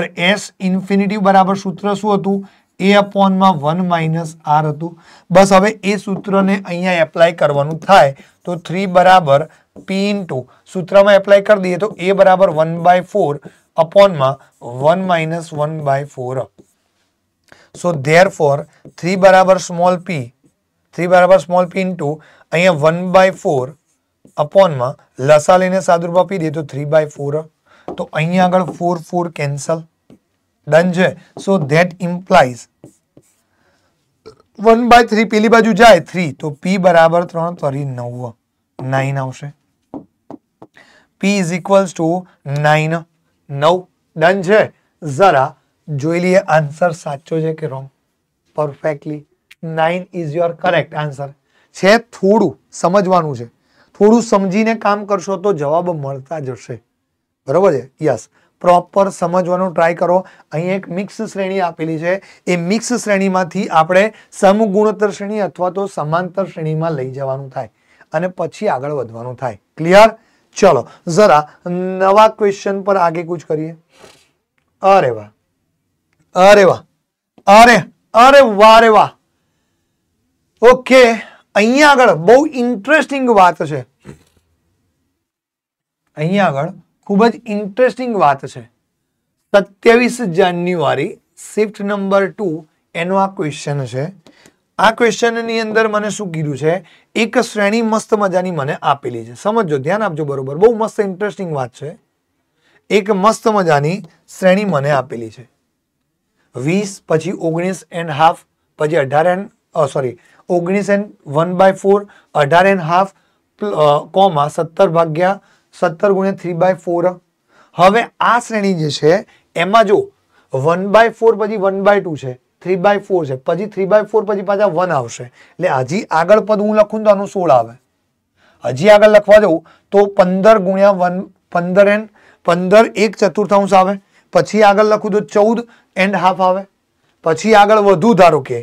= s ઇન્ફિનીટી બરાબર સૂત્ર શું હતું a / માં 1 - r હતું બસ હવે એ સૂત્રને અહીંયા એપ્લાય કરવાનું થાય તો 3 = p * સૂત્રમાં એપ્લાય કરી દીધું તો a = 1/4 / માં 1 - 1/4 સો ધેર ફોર થ્રી બરાબર સ્મોલ પી થ્રી બરાબર સ્મોલ પી ઇન્ટુ અહીંયા વન બાય ફોર અપોનમાં લસા લઈને સાત રૂપિયા પી દે તો થ્રી બાય ફોર તો અહીંયા આગળ ફોર ફોર કેન્સલ ડન છે so that implies one by three પેલી બાજુ જાય થ્રી તો પી બરાબર ત્રણ તરી નવ નાઇન આવશે P is equals to nine નવ ડન છે જરા જોઈએ આન્સર સાચો છે કે રો perfectly 9 is your correct answer છે થોડું સમજવાનું છે થોડું સમજીને કામ કરશો તો જવાબ મળતા જશે બરોબર છે યસ પ્રોપર સમજવાનો ટ્રાય કરો અહીં એક મિક્સ શ્રેણી આપેલી છે એ મિક્સ શ્રેણીમાંથી આપણે સમગુણોત્તર શ્રેણી અથવા તો સમાંતર શ્રેણીમાં લઈ જવાનું થાય અને પછી આગળ વધવાનું થાય ક્લિયર ચલો જરા નવા ક્વેશ્ચન પર આગળ કૂચ કરીએ અરે વાહ અરે વાહ અરે અરે વાહ રે વાહ ઓકે અહીંયા આગળ બહુ ઇન્ટરેસ્ટિંગ વાત છે અહીંયા આગળ ખૂબ જ ઇન્ટરેસ્ટિંગ વાત છે સત્યાવીસ જાન્યુઆરી શિફ્ટ નંબર ટુ એનો આ ક્વેશ્ચન છે આ ક્વેશ્ચનની અંદર મને શું કીધું છે એક શ્રેણી મસ્ત મજાની મને આપેલી છે સમજો ધ્યાન આપજો બરોબર બહુ મસ્ત ઇન્ટરેસ્ટિંગ વાત છે એક મસ્ત મજાની શ્રેણી મને આપેલી છે વીસ પછી ઓગણીસ એન્ડ હાફ પછી અઢાર એન્ડ સોરી ઓગણીસ એન્ડ વન બાય ફોર અઢાર એન્ડ હાફ કોમા સત્તર ભાગ્યા સત્તર ગુણ્યા થ્રી બાય ફોર હવે આ શ્રેણી જે છે એમાં જો વન બાય ફોર પછી વન બાય ટુ છે થ્રી બાય ફોર છે પછી થ્રી બાય ફોર પછી પાછા વન આવશે એટલે હજી આગળ પદ હું લખું તો આનું સોળ આવે હજી આગળ લખવા જવું તો પંદર ગુણ્યા વન પંદર એન પંદર એક ચતુર્થાંશ આવે પછી આગળ લખું તો ચૌદ एंड हाफ आवर પછી આગળ વધુ ધારો કે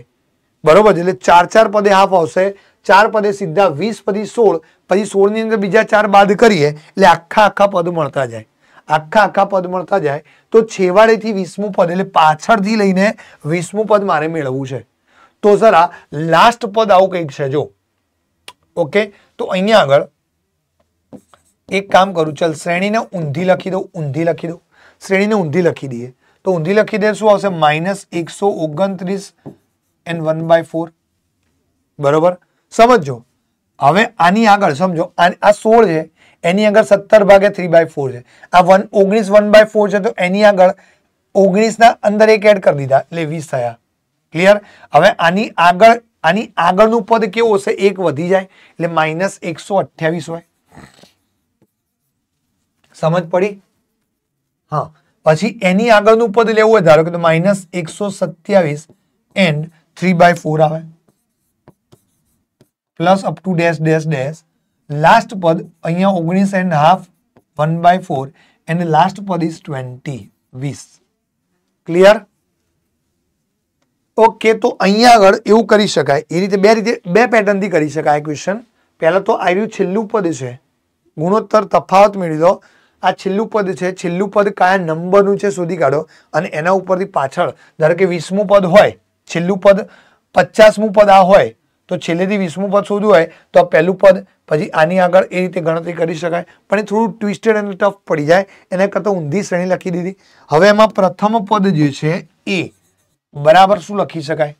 બરોબર એટલે 4 4 પદે હાફ આવશે 4 પદે સીધા 20 પદી 16 પછી 16 ની અંદર બીજા 4 બાદ કરીએ એટલે આખા આખા પદ મળતા જાય આખા આખા પદ મળતા જાય તો 6 વાડે થી 20મો પદ એટલે પાછળ થી લઈને 20મો પદ મારે મેળવવું છે તો જરા લાસ્ટ પદ આવું કે છે જો ઓકે તો અйня આગળ એક કામ કરું ચલ શ્રેણીને ઉંધી લખી દો ઉંધી લખી દો શ્રેણીને ઉંધી લખી દીધી તો ઉંધી લખી દેશું આવશે -129 n 1/4 બરોબર સમજો હવે આની આગળ સમજો આ 16 છે એની આગળ 17 ભાગે 3/4 છે આ 119 1/4 છે તો એની આગળ 19 ના અંદર એક એડ કરી દીધા એટલે 20 થાય ક્લિયર હવે આની આગળ આની આગળ નું પદ કેવો હશે એક વધી જાય એટલે -128 હોય સમજ પડી હા પછી એની આગળનું પદ લેવું હોય ધારો કે તો માઇનસ એકસો સત્યાવીસ એન્ડ થ્રી બાય ફોર આવે plus up to dash dash dash last પદ અહીંયા ઓગણીસ and half one by four and last પદ ઇઝ ટ્વેન્ટી વીસ ક્લિયર ઓકે તો અહીંયા આગળ એવું કરી શકાય એ રીતે બે રીતે બે પેટર્નથી કરી શકાય ક્વેશ્ચન પહેલાં તો આવ્યું છેલ્લું પદ છે ગુણોત્તર તફાવત મેળવી દો આ છેલ્લું પદ છે છેલ્લું પદ કયા નંબરનું છે શોધી કાઢો અને એના ઉપરથી પાછળ ધારો કે વીસમું પદ હોય છેલ્લું પદ પચાસમું પદ આ હોય તો છેલ્લેથી વીસમું પદ શોધવું હોય તો પહેલું પદ પછી આની આગળ એ રીતે ગણતરી કરી શકાય પણ એ થોડું ટ્વિસ્ટેડ અને ટફ પડી જાય એને કરતાં ઊંધી શ્રેણી લખી દીધી હવે એમાં પ્રથમ પદ જે છે એ બરાબર શું લખી શકાય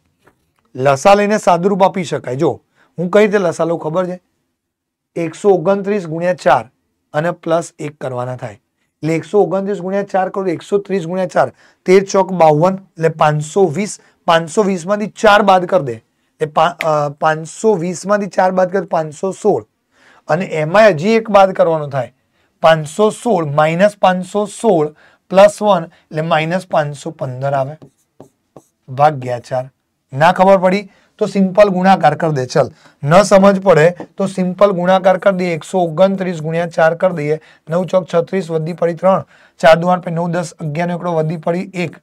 લસા લઈને સાદુરૂપ આપી શકાય જો હું કઈ રીતે લસા લઉં ખબર છે એકસો ઓગણત્રીસ ગુણ્યા ચાર અને પ્લસ એક કરવાના થાય એટલે એકસો ઓગણત્રીસ ગુણ્યા ચાર કરું એકસો ત્રીસ ગુણ્યા ચાર તેર ચોક બાવન એટલે પાંચસો વીસ પાંચસો વીસમાંથી ચાર બાદ કરી દે એટલે પાંચસો વીસમાંથી ચાર બાદ કરી પાંચસો સોળ અને એમાં હજી એક બાદ કરવાનો થાય પાંચસો સોળ માઇનસ પાંચસો સોળ પ્લસ વન એટલે માઇનસ પાંચસો પંદર આવે ભાગ્યા ચાર ના ખબર પડી तो सिंपल गुणाकार कर दे चल न समझ पड़े तो सिंपल गुणाकार कर दिए 129 * 4 कर दिए 9 * 4 36 वद्धि पड़ी 3 4 * 2 पे 9 10 11 में एकरो वद्धि पड़ी 1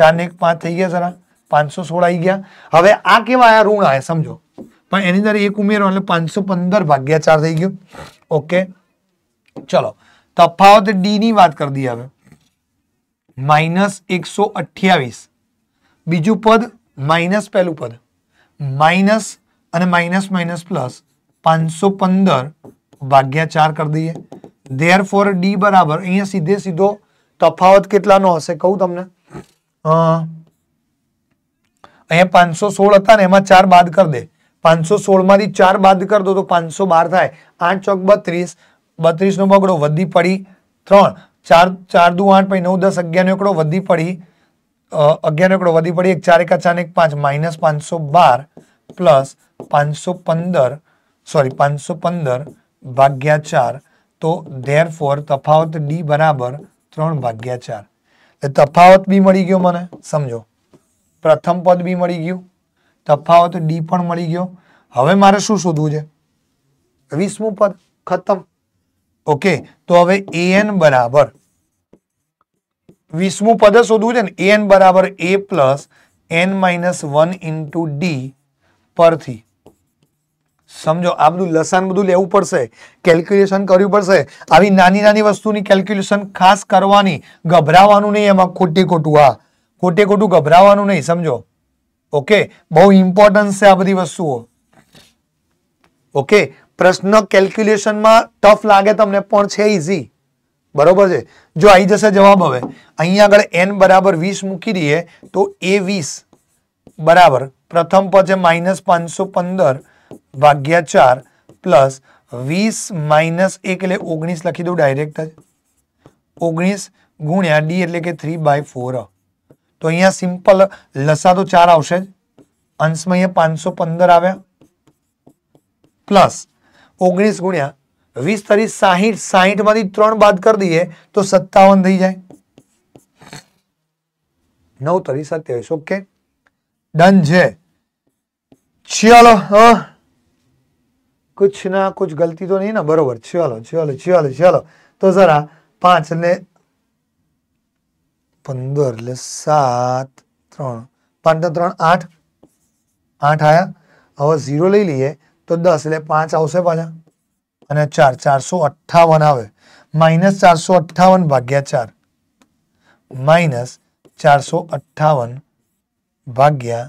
4 * 1 5 થઈ ગયા જરા 516 આવી ગયા હવે આ કેમ આ રૂં આ સમજો પણ એની અંદર એક ઉમેર એટલે 515 ભાગ્યા 4 થઈ ગયો ઓકે ચલો તફાવત d ની વાત કરી દી હવે -128 બીજો પદ - પહેલું પદ માઇનસ અને માઇનસ માઇનસ પ્લસ પાંચસો પંદર ભાગ્યા ચાર કરી દઈએ ધેર ફોર ડી બરાબર અહીંયા સીધે સીધો તફાવત કેટલાનો હશે કહું તમને અહીંયા પાંચસો સોળ હતા ને એમાં ચાર બાદ કરી દે પાંચસો સોળમાંથી ચાર બાદ કરી દો તો પાંચસો બાર થાય આઠ ચોક બત્રીસ બત્રીસનો બગડો વધી પડી ત્રણ ચાર ચાર દુ આઠ પછી નવ દસ અગિયારનો એકડો વધી પડી અગિયાર એકડો વધી પડી એક ચાર એકા ચાર એક પાંચ માઇનસ પાંચસો બાર પ્લસ પાંચસો પંદર સોરી પાંચસો પંદર ભાગ્યા ચાર તો ધેર ફોર તફાવત ડી બરાબર ત્રણ ભાગ્યા ચાર એટલે તફાવત બી મળી ગયો મને સમજો પ્રથમ પદ બી મળી ગયું તફાવત ડી પણ મળી ગયો હવે મારે શું શોધવું છે વીસમું પદ ખતમ ઓકે તો હવે એએન બરાબર 20મો પદ શોધું છે ને an = a + n - 1 * d પરથી સમજો આ બધું લસાન બધું લેવું પડશે કેલ્ક્યુલેશન કરવું પડશે આવી નાની નાની વસ્તુની કેલ્ક્યુલેશન ખાસ કરવાની ગભરાવાનું નહી એમાં ખોટી કોટુઆ કોટે કોટુ ગભરાવાનું નહી સમજો ઓકે બહુ ઈમ્પોર્ટન્ટ છે આ બધી વસ્તુઓ ઓકે પ્રશ્નો કેલ્ક્યુલેશનમાં ટફ લાગે તમને પણ છે ઈઝી बराबर है जो आई जैसे जवाब हम अँ आग एन बराबर वीस मूकी दी है तो ए वीस बराबर प्रथम पद है माइनस पांच सौ पंदर भाग्या चार प्लस वीस माइनस एक एग्स लखी दू डायरेक्ट ओगनीस गुण्या डी एट के थ्री बाय फोर तो अँ सीम्पल लसा तो चार आश अंश में अँ पांच सौ पंदर आया प्लस ओगनीस गुण्या वीस तरी साइठ साइठ मे त्र बात कर दी है तो सत्तावन थी जाए नौ तरी सत्यावीस ओके डन चलो कुछ ना कुछ गलती तो नहीं ना बराबर चलो चलो चलो चलो तो जरा पांच ने पंदर ले सात त्र पांच त्र आठ आठ आया हम जीरो ले लिए तो दस ले पांच आशे पाचा અને 4 458 આવે - 458 ભાગ્યા 4 - 458 ભાગ્યા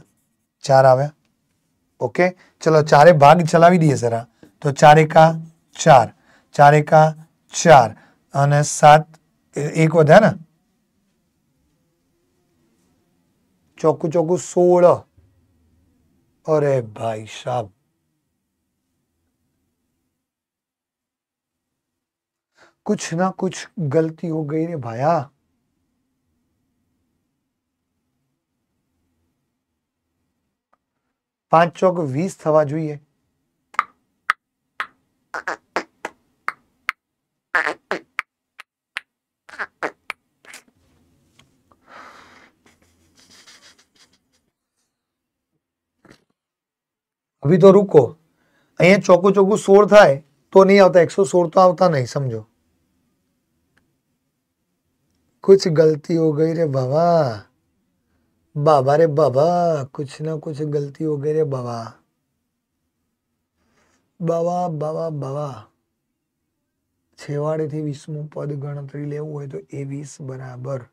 4 આવે ઓકે ચલો 4 એ ભાગ ચલાવી દીધી સરા તો 4 * 1 = 4 4 * 1 = 4 અને 7 1 વધા ને 4 * 4 = 16 અરે ભાઈ સાબ कुछ ना कुछ गलती हो गई रे भाया 5 * 4 = 20 થવા જોઈએ अभी तो रुको અહીંયા ચોગો ચોગો 16 થાય તો નહીં આવતા 116 તો આવતા નહીં સમજો कुछ गलती हो गई रे बाबा बाबा रे बाबा कुछ ना कुछ गलती हो गई रे बाबा बाबा बाबा बाबा छेवाड़े थी विष्णु पद गणतरी लेव हो तो ए वीस बराबर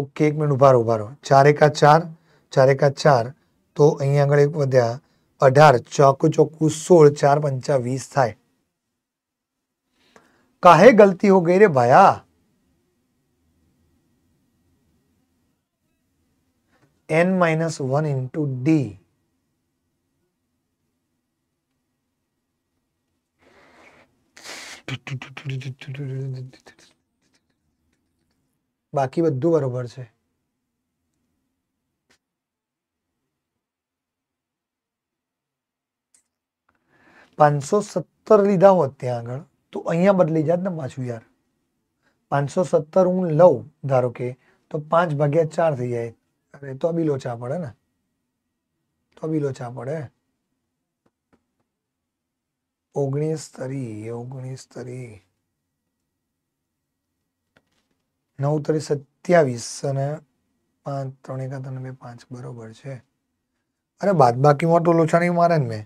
ओके एक मिनट उभारो उभारो चार एक चार चार एक चार तो अह आगे एक अठार चौक चौकू सोल चार पंचा वीस थाय काहे गलती हो गई रे भाया N minus one into D बाकी बढ़ू बराबर है पांच सौ सत्तर लीधा होत त्या आगे તો અહીંયા બદલી જાત ને પાછું યાર પાંચસો સત્તર હું લઉં ધારો કે તો પાંચ ભાગ્યા ચાર થઈ જાય અરે તો બી લોચા પડે ને તો બી લોચા પડે ઓગણીસ તરી ઓગણીસ તરી નવ તરી સત્યાવીસ અને પાંચ ત્રણ એકા ત્રણ બે પાંચ બરોબર છે અરે બાદ બાદબાકીમાં તો લોચાની મારે ને મેં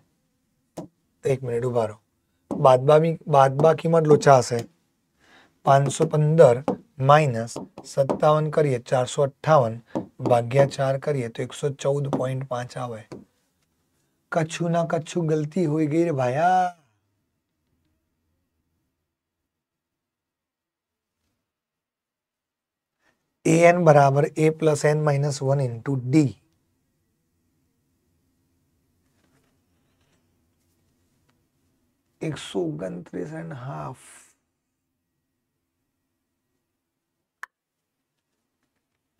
એક મિનિટ ઉભા રહો बाद लोचा हे पांच सौ पंदर माइनस सत्तावन करिए चार सौ अठावन भाग्या चार करिए तो एक सौ चौदह पॉइंट पांच आए कछु ना कछु गलती हो गई रे भाया एन बराबर A plus N minus one into D એકસો ઓગણત્રીસ એન્ડ હાફ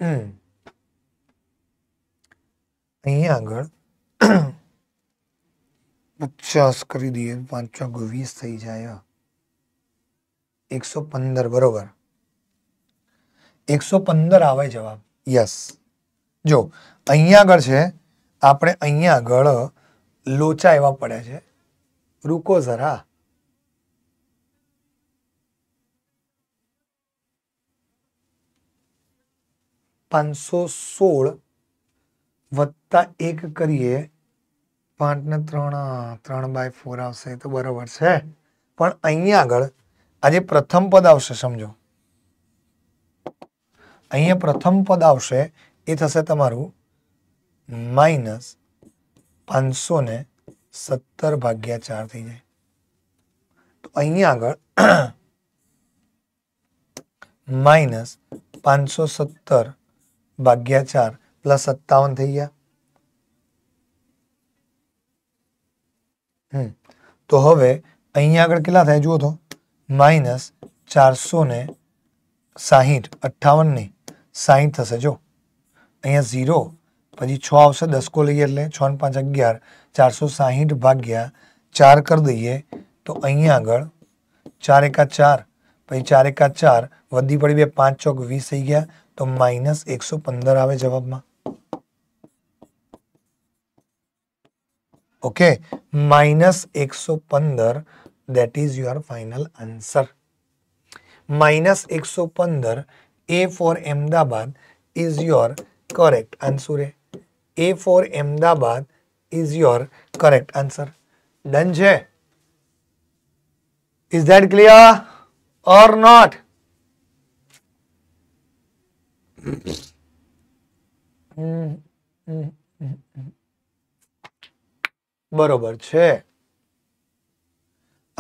અહીંયા આગળ પચાસ કરી દઈએ પાંચ ચોક વીસ થઈ જાય એકસો પંદર બરોબર એકસો પંદર આવે જવાબ યસ જો અહીંયા આગળ છે આપણે અહીંયા આગળ લોચા એવા પડ્યા છે रुको जरा 516 + 1 करिए 5/3 3/4 આવશે તો બરાબર છે પણ અહીં આગળ આ જે પ્રથમ પદ આવશે સમજો અહીં પ્રથમ પદ આવશે એ થશે તમારું માઈનસ 500 ને सत्तर भाग्या चार थी जाए तो अह आग [clears throat] माइनस पांच सौ सत्तर भाग्या चार प्लस सत्तावन थी गया हम्म, तो हम अह आग के जुओ तो मईनस चार सौ ने साइठ अठावन ने साइठ थे जो अहरो पी छो दस को लीए छ पांच अगियार चार सौ साइठ भाग्या चार कर दीए तो अँ आग चार एका चार पी चार एका चार वी पड़ी बै पांच चौक वीस आई गया तो माइनस एक सौ पंदर आए जवाब में ओके माइनस एक सौ पंदर that is your final answer minus एक सौ पंदर A for Ahmedabad is your correct answer है A for Ahmedabad is your correct answer done है इज दैट क्लियर और नॉट बराबर छे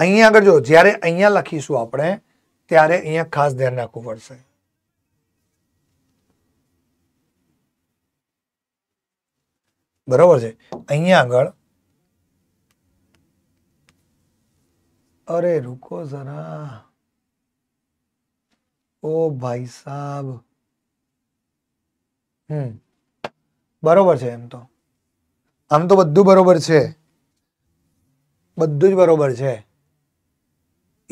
અહીંયા જો ત્યારે અહીંયા લખીશું આપણે ત્યારે અહીંયા ખાસ ધ્યાન રાખવું પડશે बराबर है अँ आग अरे रुको जरा ओ भाई साहब हम्म बराबर है एम तो आम तो बधु बराबर बधुज बराबर है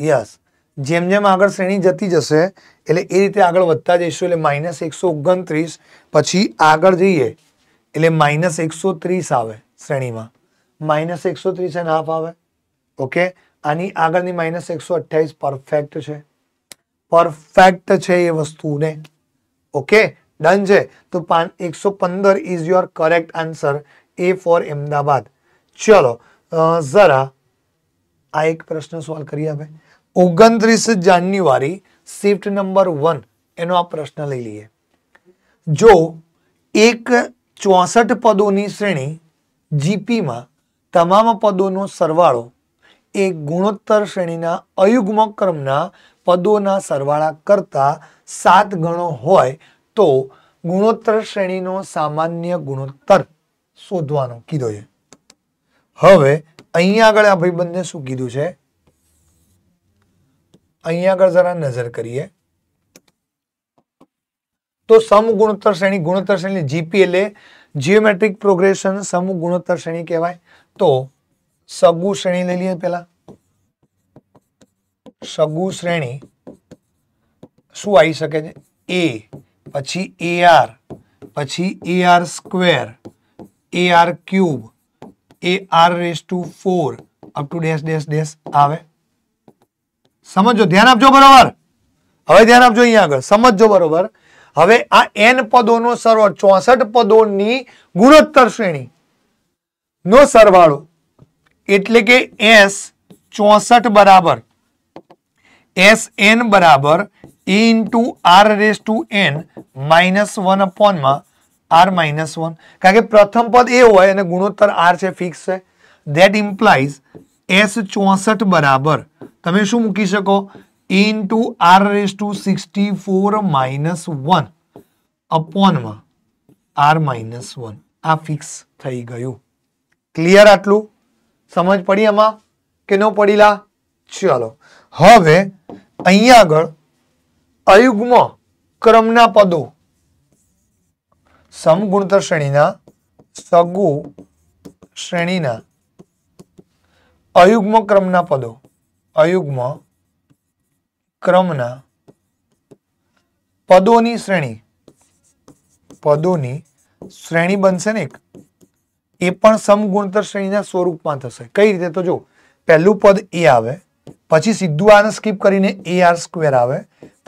यस जेम जेम आग श्रेणी जती जैसे ये रीते आगता जाइ माइनस एक सौ ओगत पी आग जाइए લે -130 આવે શ્રેણીમાં -130.5 આવે ઓકે આની આગળની -128 પરફેક્ટ છે પરફેક્ટ છે એ વસ્તુને ઓકે डन છે તો 115 is your correct answer A for Ahmedabad ચલો જરા આ એક પ્રશ્ન સોલ્વ કરી આવે 29 જાન્યુઆરી શિફ્ટ નંબર 1 એનો આ પ્રશ્ન લઈ લઈએ જો એક ચોસઠ પદોની શ્રેણી જીપીમાં તમામ પદોનો સરવાળો એ ગુણોત્તર શ્રેણીના અયુગ્મ ક્રમના પદોના સરવાળા કરતાં સાત ગણો હોય તો ગુણોત્તર શ્રેણીનો સામાન્ય ગુણોત્તર શોધવાનો કીધો છે હવે અહીંયા આગળ આ ભાઈબંધને શું કીધું છે અહીંયા આગળ જરા નજર કરીએ तो समुणोत्तर श्रेणी गुणोत्तर श्रेणी जीपीएल जियोमेट्रिक प्रोग्रेशन समूह गुणोत्तर श्रेणी कहवा तो सगु श्रेणी ले लिए पहला सगु श्रेणी शू आई सके A P A R P A R square A R cube A R raise to four up to dash dash dash आए समझो ध्यान आपजो बराबर हम ध्यान आपजो अह आग समझो बराबर હવે આ એન પદોનો સરવાળો ચોસઠ પદોની ગુણોત્તર શ્રેણી નો સરવાળો એટલે કે એસ ચોસઠ બરાબર એસ એન બરાબર એ into R raise to N minus one અપોનમાં આર માઇનસ વન કારણ કે પ્રથમ પદ એ હોય અને ગુણોત્તર આર છે ફિક્સ છે ધેટ ઇમ્પ્લાઇઝ એસ ચોસઠ બરાબર તમે શું મૂકી શકો into R raise to sixty four minus one અપોનમાં આર માઇનસ વન આ ફિક્સ થઈ ગયું ક્લિયર આટલું સમજ પડી આમાં કે ન પડીલા ચાલો હવે અહીંયા આગળ અયુગ્મ ક્રમના પદો સમગુણતર શ્રેણીના સગુ શ્રેણીના અયુગ્મ ક્રમના પદો અયુગ્મ ક્રમના પદોની શ્રેણી પદોની શ્રેણી બનશે ને એક એ પણ સમગુણતર શ્રેણીના સ્વરૂપમાં થશે કઈ રીતે તો જો પહેલું પદ એ આવે પછી સીધું આને સ્કીપ કરીને એ આર સ્ક્વેર આવે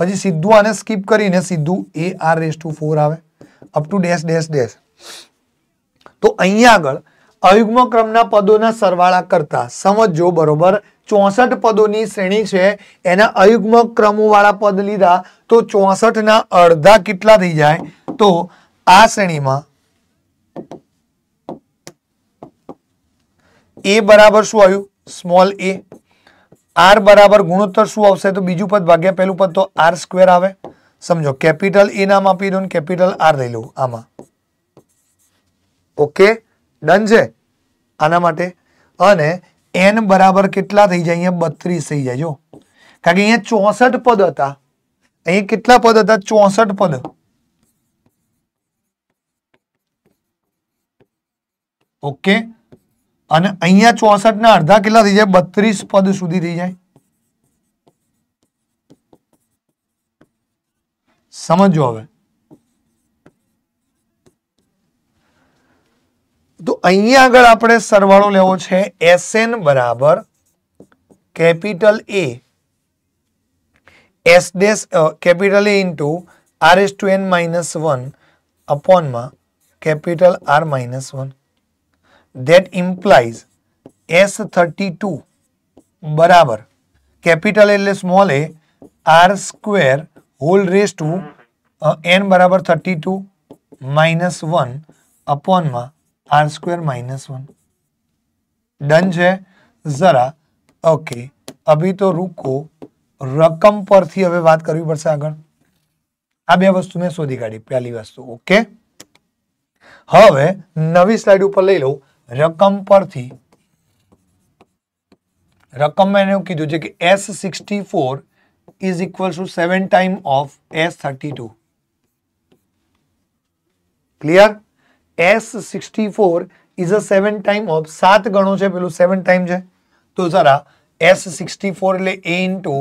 પછી સીધું આને સ્કીપ કરીને સીધું A R raise to four આવે up to dash dash dash તો અહીંયા આગળ અયુગ્મ ક્રમના પદોના સરવાળા કરતા સમજો બરોબર ચોસઠ પદોની શ્રેણી છે એના અયુગ્મ ક્રમોવાળા પદ લીધા તો ના અડધા કેટલા થઈ જાય તો આ શ્રેણીમાં એ બરાબર શું આવ્યું સ્મોલ એ આર બરાબર ગુણોત્તર શું આવશે તો બીજું પદ ભાગ્યા પહેલું પદ તો આર સ્ક્વેર આવે સમજો કેપિટલ એ નામ આપી દો કેપિટલ આર લઈ લઉં આમાં ઓકે ડન છે આના માટે અને એન બરાબર કેટલા થઈ જાય અહીંયા બત્રીસ થઈ જાય જો કારણ કે અહીંયા ચોસઠ પદ હતા અહીં કેટલા પદ હતા ચોસઠ પદ ઓકે અને અહીંયા ચોસઠ ના અડધા કેટલા થઈ જાય બત્રીસ પદ સુધી થઈ જાય સમજો હવે तो अभी अगर આપણે સરવાળો લેવો છે sn બરાબર capital a s capital a * r^n - 1 / માં capital r - 1 that implies s 32 બરાબર capital a small a r^2 whole raise to n = 32 - 1 / માં R square minus one done है जरा ओके अभी तो रुको रकम पर थी हम बात करी पड़ से आग आस्तु मैं शोधी काढ़ी पहली वस्तु ओके हम नवी स्लाइड पर लै लो रकम पर थी रकम मैंने कीधु S sixty four is equal to seven time of S thirty two clear S sixty four is a seven time of सात गणों से पेलू सेवन टाइम है तो जरा S sixty four A into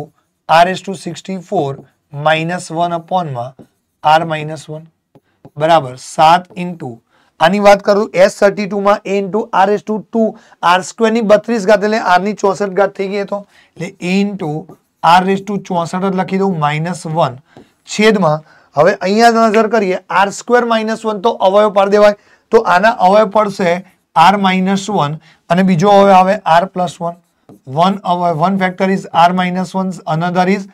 R S two sixty four minus one upon में आर माइनस वन बराबर सात इंटू आत करूँ एस थर्टी टू में A into R S two two R square बत्रीस घात ले आर चौसठ घात थी गई तो A into R S two चौसठ लखी दू माइनस वन छेद हम अहर करिए आर स्क्वेर माइनस वन तो अवयव पार देवाय તો આના અવય પડશે આર માઇનસ વન અને બીજો અવય આવે આર પ્લસ વન વન અવય one factor is R minus one another is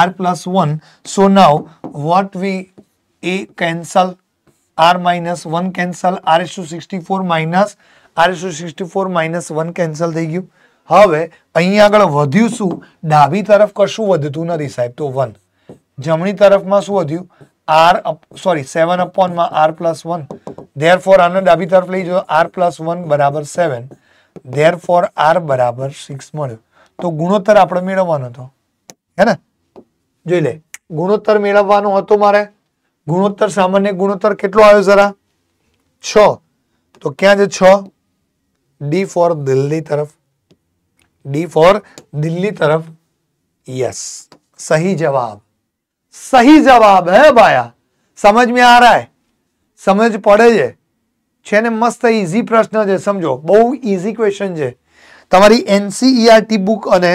R plus one so now what we A cancel R minus one cancel R S two sixty four minus R S two sixty four minus one cancel થઈ ગયું હવે અહીં આગળ વધ્યું શું ડાબી તરફ કશું વધતું નથી સાહેબ તો વન જમણી તરફમાં શું વધ્યું આર સોરી સેવન અપોનમાં આર પ્લસ વન देयरफॉर आनंद आदि तरफ प्ले जो r + 1 = 7 देयरफॉर r = 6 મળ તો ગુણોત્તર આપડે મેળવવાનો તો હે ને જોઈ લે ગુણોત્તર મેળવવાનો હતો મારે ગુણોત્તર સામાન્ય ગુણોત્તર કેટલો આવ્યો જરા 6 તો ક્યાં છે 6 d ફોર દિલ્હી તરફ d ફોર દિલ્હી તરફ yes સહી જવાબ સહી જવાબ હે બાયા સમજ મે આ رہا હે સમજ પડે છે છેને મસ્ત ઈઝી પ્રશ્ન છે સમજો બહુ ઈઝી ક્વેશ્ચન છે તમારી NCERT બુક અને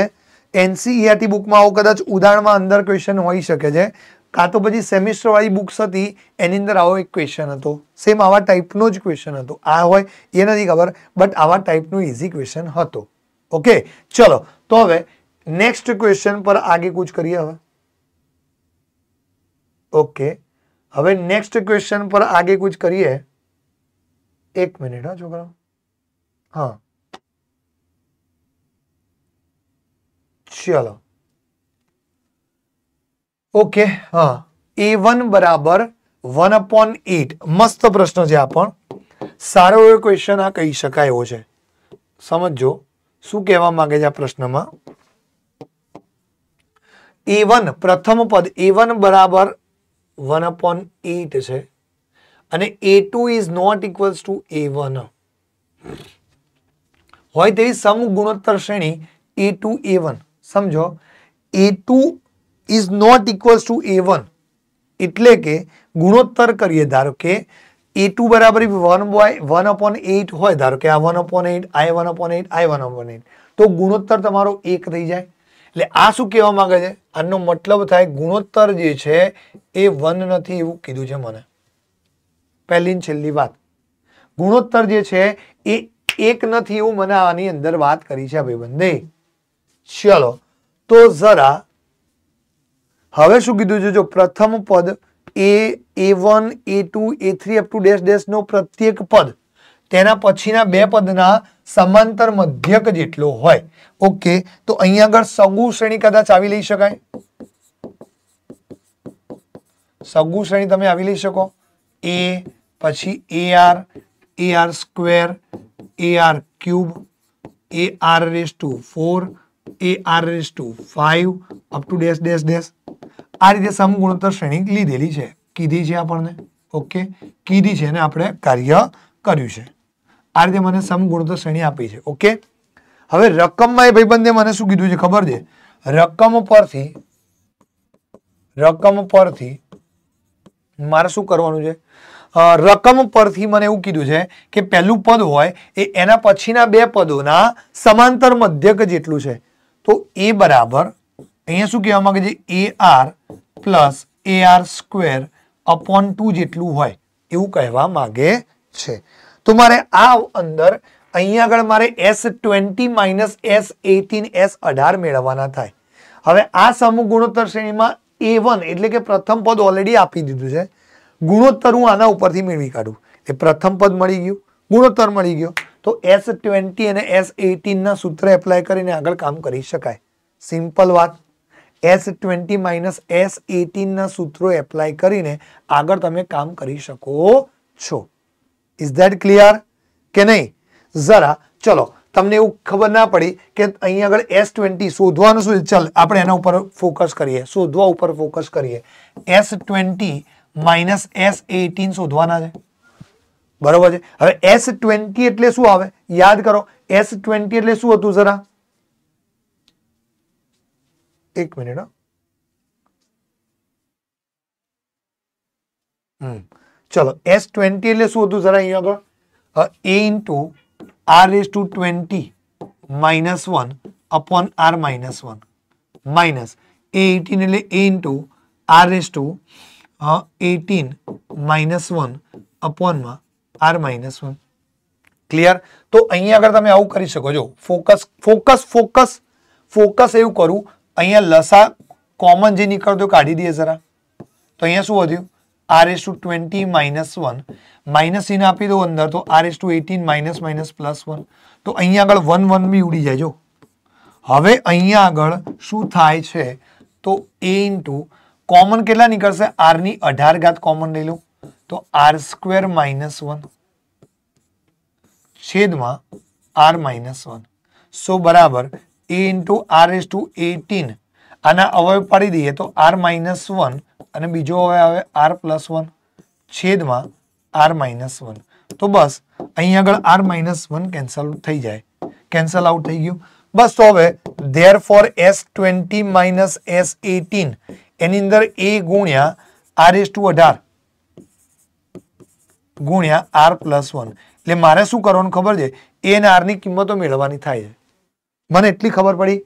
NCERT બુક માં કદાચ ઉદાહરણમાં અંદર ક્વેશ્ચન હોય શકે છે કાં તો પછી સેમેસ્ટર વાળી બુક્સ હતી એની અંદર આવો ક્વેશ્ચન હતો સેમ આવા ટાઈપનો જ ક્વેશ્ચન હતો આ હોય એની ખબર બટ આવા ટાઈપનો ઈઝી ક્વેશ્ચન હતો ઓકે ચલો તો હવે નેક્સ્ટ ક્વેશ્ચન પર આગળ કૂચ કરીએ હવે ઓકે હવે નેક્સ્ટ ક્વેશ્ચન પર આગે કુછ કરીએ એક મિનિટ હા છોકરાઓ હા ચલો ઓકે હા એ વન બરાબર વન અપોન એટ મસ્ત પ્રશ્ન છે આ પણ સારો એવો ક્વેશ્ચન આ કહી શકાય એવો છે સમજો શું કહેવા માંગે છે આ પ્રશ્નમાં એ વન પ્રથમ પદ એ વન બરાબર વન અપોન એટ છે અને A two is not equals to A one હોય તેવી સમ ગુણોત્તર શ્રેણી એ ટુ એ વન સમજો A two is not equals to A one એટલે કે ગુણોત્તર કરીએ ધારો કે એ ટુ બરાબર one by one upon eight હોય ધારો કે આ વન અપોન એટ આ વન અપોન એટ આ વન અપોન એટ તો ગુણોત્તર તમારો એક થઈ જાય એટલે આ શું કહેવા માંગે છે આનો મતલબ થાય ગુણોત્તર જે છે એ વન નથી એવું કીધું છે મને પહેલી છેલ્લી વાત ગુણોત્તર જે છે એ એક નથી એવું મને આની અંદર વાત કરી છે ભાઈબંધે ચલો તો જરા હવે શું કીધું છે જો પ્રથમ પદ A A one A two A three up to dash ડેશનો પ્રત્યેક પદ તેના પછીના બે પદના સમાંતર મધ્યક જેટલો હોય ઓકે તો અહીંયા આગળ સગુ શ્રેણી કદાચ આવી લઈ શકાય સગુ શ્રેણી તમે આવી લઈ શકો એ પછી A R A R square A R cube A R raise to four A R raise to five up to dash dash dash આ રીતે સમગુણોત્તર શ્રેણી લીધેલી છે કીધી છે આપણને ઓકે કીધી છે અને આપણે કાર્ય કર્યું છે આ રીતે મને સમગુણતો શ્રેણી આપી છે ઓકે હવે રકમમાં એ ભાઈબંધે મને શું કીધું છે ખબર છે રકમ પરથી રકમ પરથી મારે શું કરવાનું છે રકમ પરથી મને એવું કીધું છે કે પહેલું પદ હોય એ એના પછીના બે પદોના સમાંતર મધ્યક જેટલું છે તો એ બરાબર અહીંયા શું કહેવા માંગે છે A R plus A R square upon two જેટલું હોય એવું કહેવા માંગે છે તમારા આવ અંદર અહીં આગળ મારે S20 - S18 S18 મેળવવાનો થાય હવે આ સમગુણોત્તર શ્રેણીમાં a1 એટલે કે પ્રથમ પદ ઓલરેડી આપી દીધું છે ગુણોત્તર હું આના ઉપરથી મેળવી કાઢું એ પ્રથમ પદ મળી ગયું ગુણોત્તર મળી ગયો તો S20 અને S18 ના સૂત્ર એપ્લાય કરીને આગળ કામ કરી શકાય સિમ્પલ વાત S20 - S18 ના સૂત્રો એપ્લાય કરીને આગળ તમે કામ કરી શકો છો इज दैट क्लियर के नहीं जरा चलो तुमने उ खबर ना पड़ी के अभी अगर S20 सोडवવાનું સુલ ચાલ આપણે એના ઉપર ફોકસ કરીએ સોઢવા ઉપર ફોકસ કરીએ S20 - S18 સોઢવાના છે બરોબર છે હવે S20 એટલે શું આવે યાદ કરો S20 એટલે શું હતું જરા 1 મિનિટ હ चलो s 20 એટલે શું હતું જરા અહીંયા તો a * r ^ 20 - 1 / r - 1 - a 18 એટલે a * r ^ 18 - 1 / r - 1 ક્લિયર તો અહીંયા જો તમે આવું કરી શકો જો ફોકસ ફોકસ ફોકસ ફોકસ એવું કરું અહીંયા લસા કોમન જ ની કર તો કાઢી દીજે જરા તો અહીંયા શું હતું r^20 - 1 - a ने अपी दो अंदर तो r^18 --+ 1 तो અહીં આગળ 1 1 भी उड़ी जाए जो अबे અહીં આગળ શું થાય છે તો a * કોમન કેટલા નીકળશે r ની 18 ઘાત કોમન લઈ લઉં તો r^2 - 1 / r - 1 = a * r^18 અના અવયવ પાડી દઈએ તો r - 1 અને બીજો હોય આવે r + 1 છેદમાં r - 1 તો બસ અહીં આગળ r - 1 કેન્સલ થઈ જાય કેન્સલ આઉટ થઈ ગયું બસ હવે ધેરફોર s 20 - s 18 એની અંદર a * r^18 * r + 1 એટલે મારે શું કરવાનો ખબર છે a n r ની કિંમતો મેળવવાની થાય છે મને એટલી ખબર પડી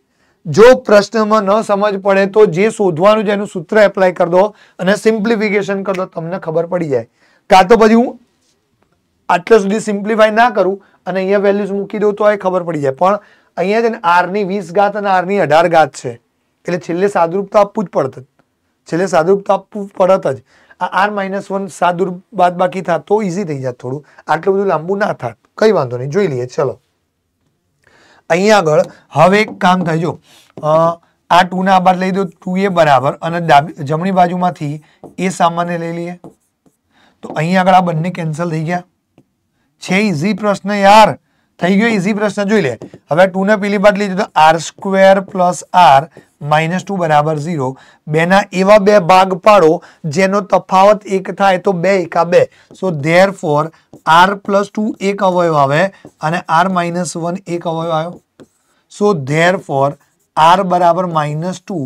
જો પ્રશ્નમાં ન સમજ પડે તો જે સોધવાનું છે એનું સૂત્ર એપ્લાય કર દો અને સિમ્પ્લિફિકેશન કર દો તમને ખબર પડી જાય કા તો પછી હું આટલા સુધી સિમ્પ્લિફાઈ ના કરું અને અહીંયા વેલ્યુઝ મૂકી દો તો આઈ ખબર પડી જાય પણ અહીંયા જ ને r ની 20 ઘાત અને r ની 18 ઘાત છે એટલે છેલે સાદુરૂપ તો આપવું જ પડત છેલે સાદુરૂપ તો આપવું પડત જ આ r - 1 સાદુરૂપ બાદ બાકી تھا તો ઈઝી થઈ જાત થોડું આટલું બધું લાંબુ ના થાત કઈ વાંધો નહીં જોઈ લઈએ ચલો અહીંયા આગળ હવે એક કામ થાય જો આ ટુને આ બાદ લઈ દો ટુ એ બરાબર અને ડાબી જમણી બાજુમાંથી એ સામાન્ય લઈ લઈએ તો અહીં આગળ આ બંને કેન્સલ થઈ ગયા છે ઇઝી પ્રશ્ન યાર થઈ ગયો ઇઝી પ્રશ્ન જોઈ લે હવે ટુને પેલી બાદ લીધું તો R square plus R minus two બરાબર ઝીરો બેના એવા બે ભાગ પાડો જેનો તફાવત એક થાય તો બે એકા બે so there therefore r plus two એક અવયવ આવે અને આર માઇનસ વન એક અવયવ આવ્યો સો ધેર ફોર આર બરાબર માઇનસ ટુ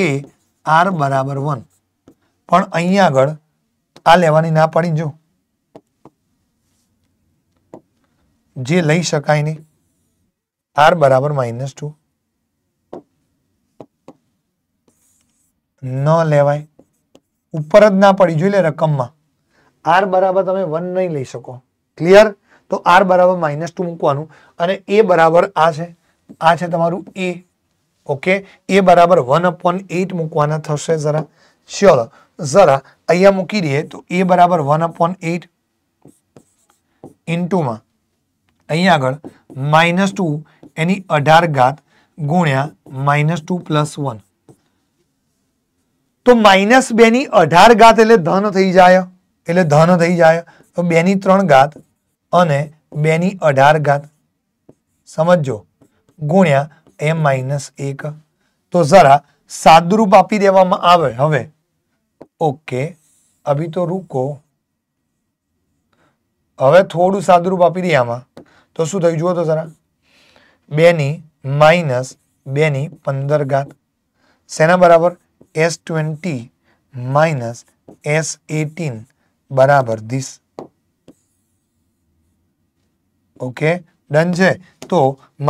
કે આર બરાબર વન પણ અહીંયા આગળ આ લેવાની ના પડી જો જે લઈ શકાય નહીં આર બરાબર માઇનસ ટુ ન લેવાય ઉપર જ ના પડી જોઈ લે રકમમાં આર બરાબર તમે વન નહીં લઈ શકો ક્લિયર તો આર બરાબર માઇનસ ટુ મૂકવાનું અને એ બરાબર આ છે આ છે તમારું એ ઓકે એ બરાબર વન અપોન એટ મૂકવાના થશે જરા ચલો જરા અહીંયા મૂકી દઈએ તો એ બરાબર વન અપોન એટ ઇન્ટુમાં અહીં આગળ -2 એની 18 ઘાત ગુણ્યા -2 + 1 તો -2 ની 18 ઘાત એટલે ધન થઈ જાય એટલે ધન થઈ જાય તો 2 ની 3 ઘાત અને 2 ની 18 ઘાત સમજો ગુણ્યા m - 1 તો જરા સાદુરૂપ આપી દેવામાં આવે હવે ઓકે ابھی તો रुકો હવે થોડું સાદુરૂપ આપી દે આમાં તો શું થયું જુઓ તો જરા બેની માઇનસ બેની પંદર ઘાત શેના બરાબર s twenty minus s eighteen બરાબર ધીસ ઓકે ડન છે તો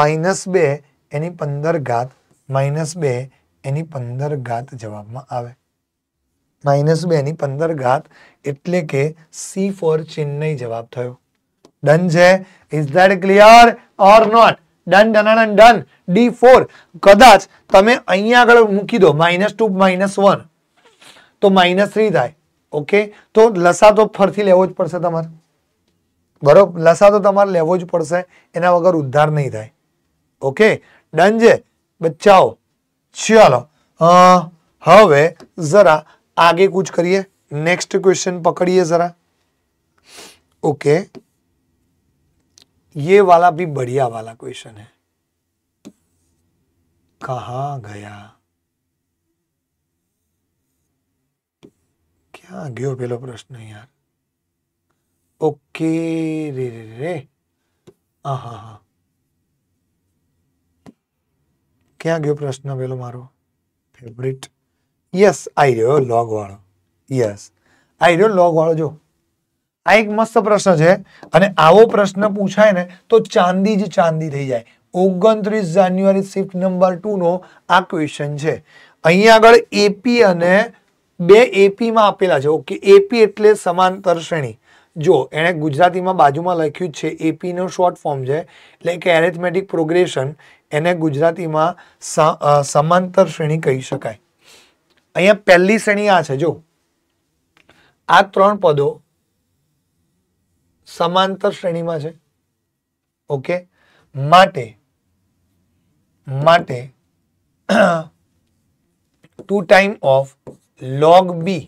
માઇનસ બે એની પંદર ઘાત માઇનસ બે એની પંદર ઘાત જવાબમાં આવે માઇનસ બેની પંદર ઘાત એટલે કે સી ફોર ચેન્નઈ જવાબ થયો डन जे इज दैट क्लियर और नॉट डन गणनान डन डी4 कदाच तमे अइया अगर मुकी दो -2 -1 तो -3 થાય ओके तो लसा तो ફરથી લેવો જ પડશે તમારે બરોબર લસા તો તમારે લેવો જ પડશે એના વગર ઉદ્ધાર નહી થાય ઓકે डन जे بچાઓ ચલો અ હવે જરા આગે કૂચ કરીએ નેક્સ્ટ ક્વેશ્ચન પકડીએ જરા ઓકે ये वाला भी बढ़िया वाला क्वेश्चन है कहा गया क्या गयो पेलो प्रश्न है यार ओके रे रे रे आहा क्या गयो प्रश्न पेलो मारो favourite yes I row log वालो यस आई रो लॉग वालो जो આ એક મસ્ત પ્રશ્ન છે અને આવો પ્રશ્ન પૂછાય ને તો ચાંદી જ ચાંદી થઈ જાય ઓગણત્રીસ જાન્યુઆરી શિફ્ટ નંબર ટુનો આ ક્વેશ્ચન છે અહીંયા આગળ એપી અને બે એપીમાં આપેલા છે ઓકે એપી એટલે સમાંતર શ્રેણી જો એણે ગુજરાતીમાં બાજુમાં લખ્યું જ છે એપીનો શોર્ટ ફોર્મ છે એટલે કે એરેથમેટિક પ્રોગ્રેશન એને ગુજરાતીમાં સમાંતર શ્રેણી કહી શકાય અહીંયા પહેલી શ્રેણી આ છે જો આ ત્રણ પદો સમાંતર શ્રેણીમાં છે ઓકે માટે માટે two time of log b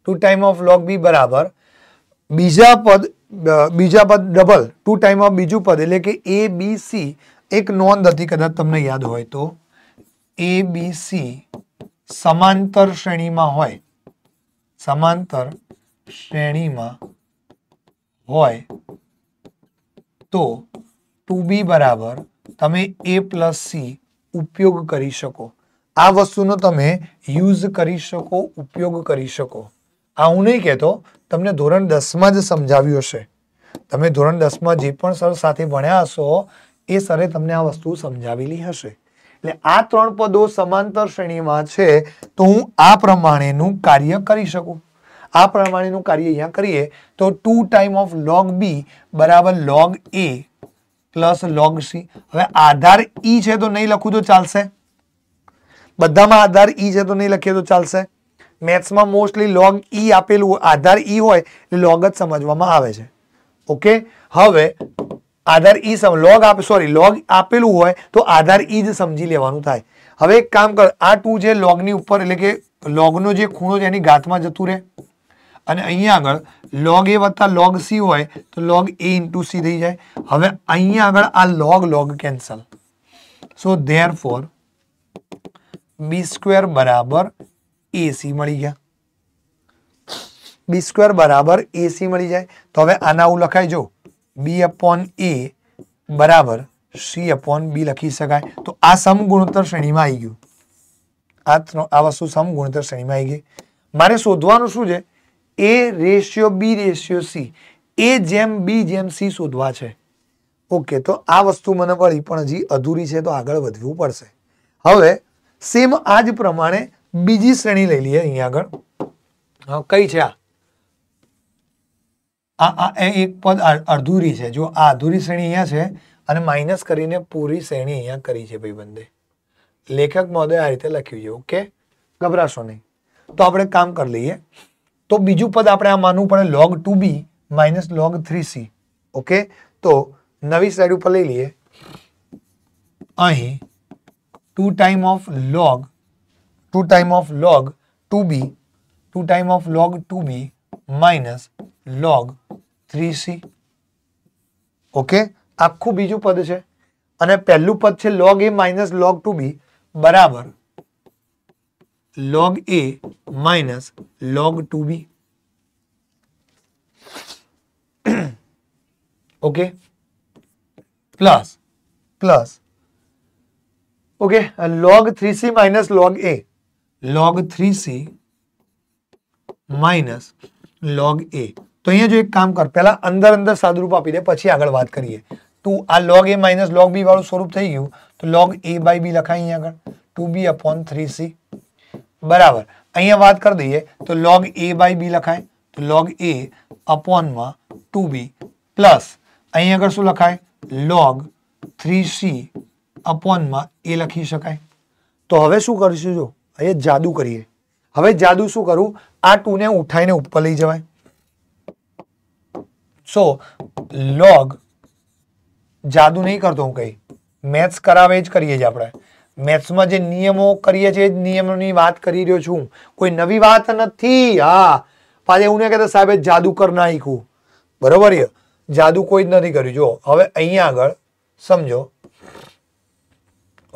two time of log b બરાબર બીજા પદ બીજા પદ ડબલ ટુ ટાઈમ ઓફ બીજું પદ એટલે કે એ બી સી એક નોંધ હતી કદાચ તમને યાદ હોય તો એ બી સી સમાંતર શ્રેણીમાં હોય સમાંતર શ્રેણીમાં હોય તો ટુ બી બરાબર તમે એ પ્લસ સી ઉપયોગ કરી શકો આ વસ્તુનો તમે યુઝ કરી શકો ઉપયોગ કરી શકો આ હું નહીં કહેતો તમને ધોરણ દસમાં જ સમજાવ્યું હશે તમે ધોરણ દસમાં જે પણ સર સાથે ભણ્યા હશો એ સરે તમને આ વસ્તુ સમજાવેલી હશે એટલે આ ત્રણ પદો સમાંતર શ્રેણીમાં છે તો હું આ પ્રમાણેનું કાર્ય કરી શકું આ પ્રમાણેનું કાર્ય અહીંયા કરીએ તો two time of log b બરાબર log a plus log c હવે આધાર ઈ છે તો નહીં લખવું તો ચાલશે બધામાં આધાર ઈ છે તો નહીં લખીએ તો ચાલશે મેથ્સમાં મોસ્ટલી લોગ ઈ આપેલું આધાર ઈ હોય એટલે લોગ જ સમજવામાં આવે છે ઓકે હવે આધાર ઈ સમ લોગ આપ સોરી લોગ આપેલું હોય તો આધાર ઈ જ સમજી લેવાનું થાય હવે એક કામ કર આ ટુ જે લોગની ઉપર એટલે કે લોગનો જે ખૂણો છે એની ગાંઠમાં જતું રહે અને અહીંયા આગળ log a + log c હોય તો log a * c થઈ જાય હવે અહીંયા આગળ આ log log cancel so therefore b² = ac મળી ગયા b² = ac મળી જાય તો હવે આના હું લખાઈ જો b / a = c / b લખી શકાય તો આ સમગુણોત્તર શ્રેણીમાં આવી ગયો આ આ વસ્તુ સમગુણોત્તર શ્રેણીમાં આવી ગઈ મારે શોધવાનું શું છે a ratio b ratio c a જેમ બી જેમ સી શોધવા છે ઓકે તો આ વસ્તુ મને મળી પણ હજી અધૂરી છે તો આગળ વધવું પડશે હવે સેમ આ જ પ્રમાણે બીજી શ્રેણી લઈ લઈએ અહીંયા આગળ કઈ છે આ એક પદ અધૂરી છે જો આ અધૂરી શ્રેણી અહીંયા છે અને માઇનસ કરીને પૂરી શ્રેણી અહીંયા કરી છે ભાઈ બંદે લેખક મહોદય આ રીતે લખ્યું છે ઓકે ગભરાશો નહીં તો આપણે કામ કરી લઈએ તો બીજું પદ આપણે આ માનવું પડે log two b minus log three c okay તો નવી સાઈડ ઉપર લઈ લઈએ અહીં two time of log two time of log two b two time of log two b minus log three c okay આખું બીજું પદ છે અને પહેલું પદ છે log a minus log two b બરાબર log a minus log 2b [clears throat] okay plus plus okay and log 3c minus log a log 3c minus log a तो ये जो एक काम कर पहला अंदर अंदर सादरूप आप दे पी आग बात करिए तू तो आ log a minus log b वालू स्वरूप थी गयु तो लॉग ए बाय बी लखाई अगर two b upon three c बराबर अत कर दिए तो लॉग ए बाई बी लखाए तो लॉग ए अपॉन म टू बी प्लस अगर शू लखाए लॉग थ्री सी अपॉन म ए लखी सक तो हम शू कर जो अ जादू करिए हम जादू शू करू आ टू ने उठाई ऊपर लाइ जवा सो लॉग जादू नहीं करते हूँ कहीं मैथ्स करावे ज करिए મેથ્સમાં જે નિયમો કરીએ છીએ એ નિયમોની વાત કરી રહ્યો છું કોઈ નવી વાત નથી હા પાછે એવું નહીં કહેતા સાહેબ જાદુ કર નાખ્યું બરોબર જાદુ કોઈ જ નથી કર્યું જો હવે અહીંયા આગળ સમજો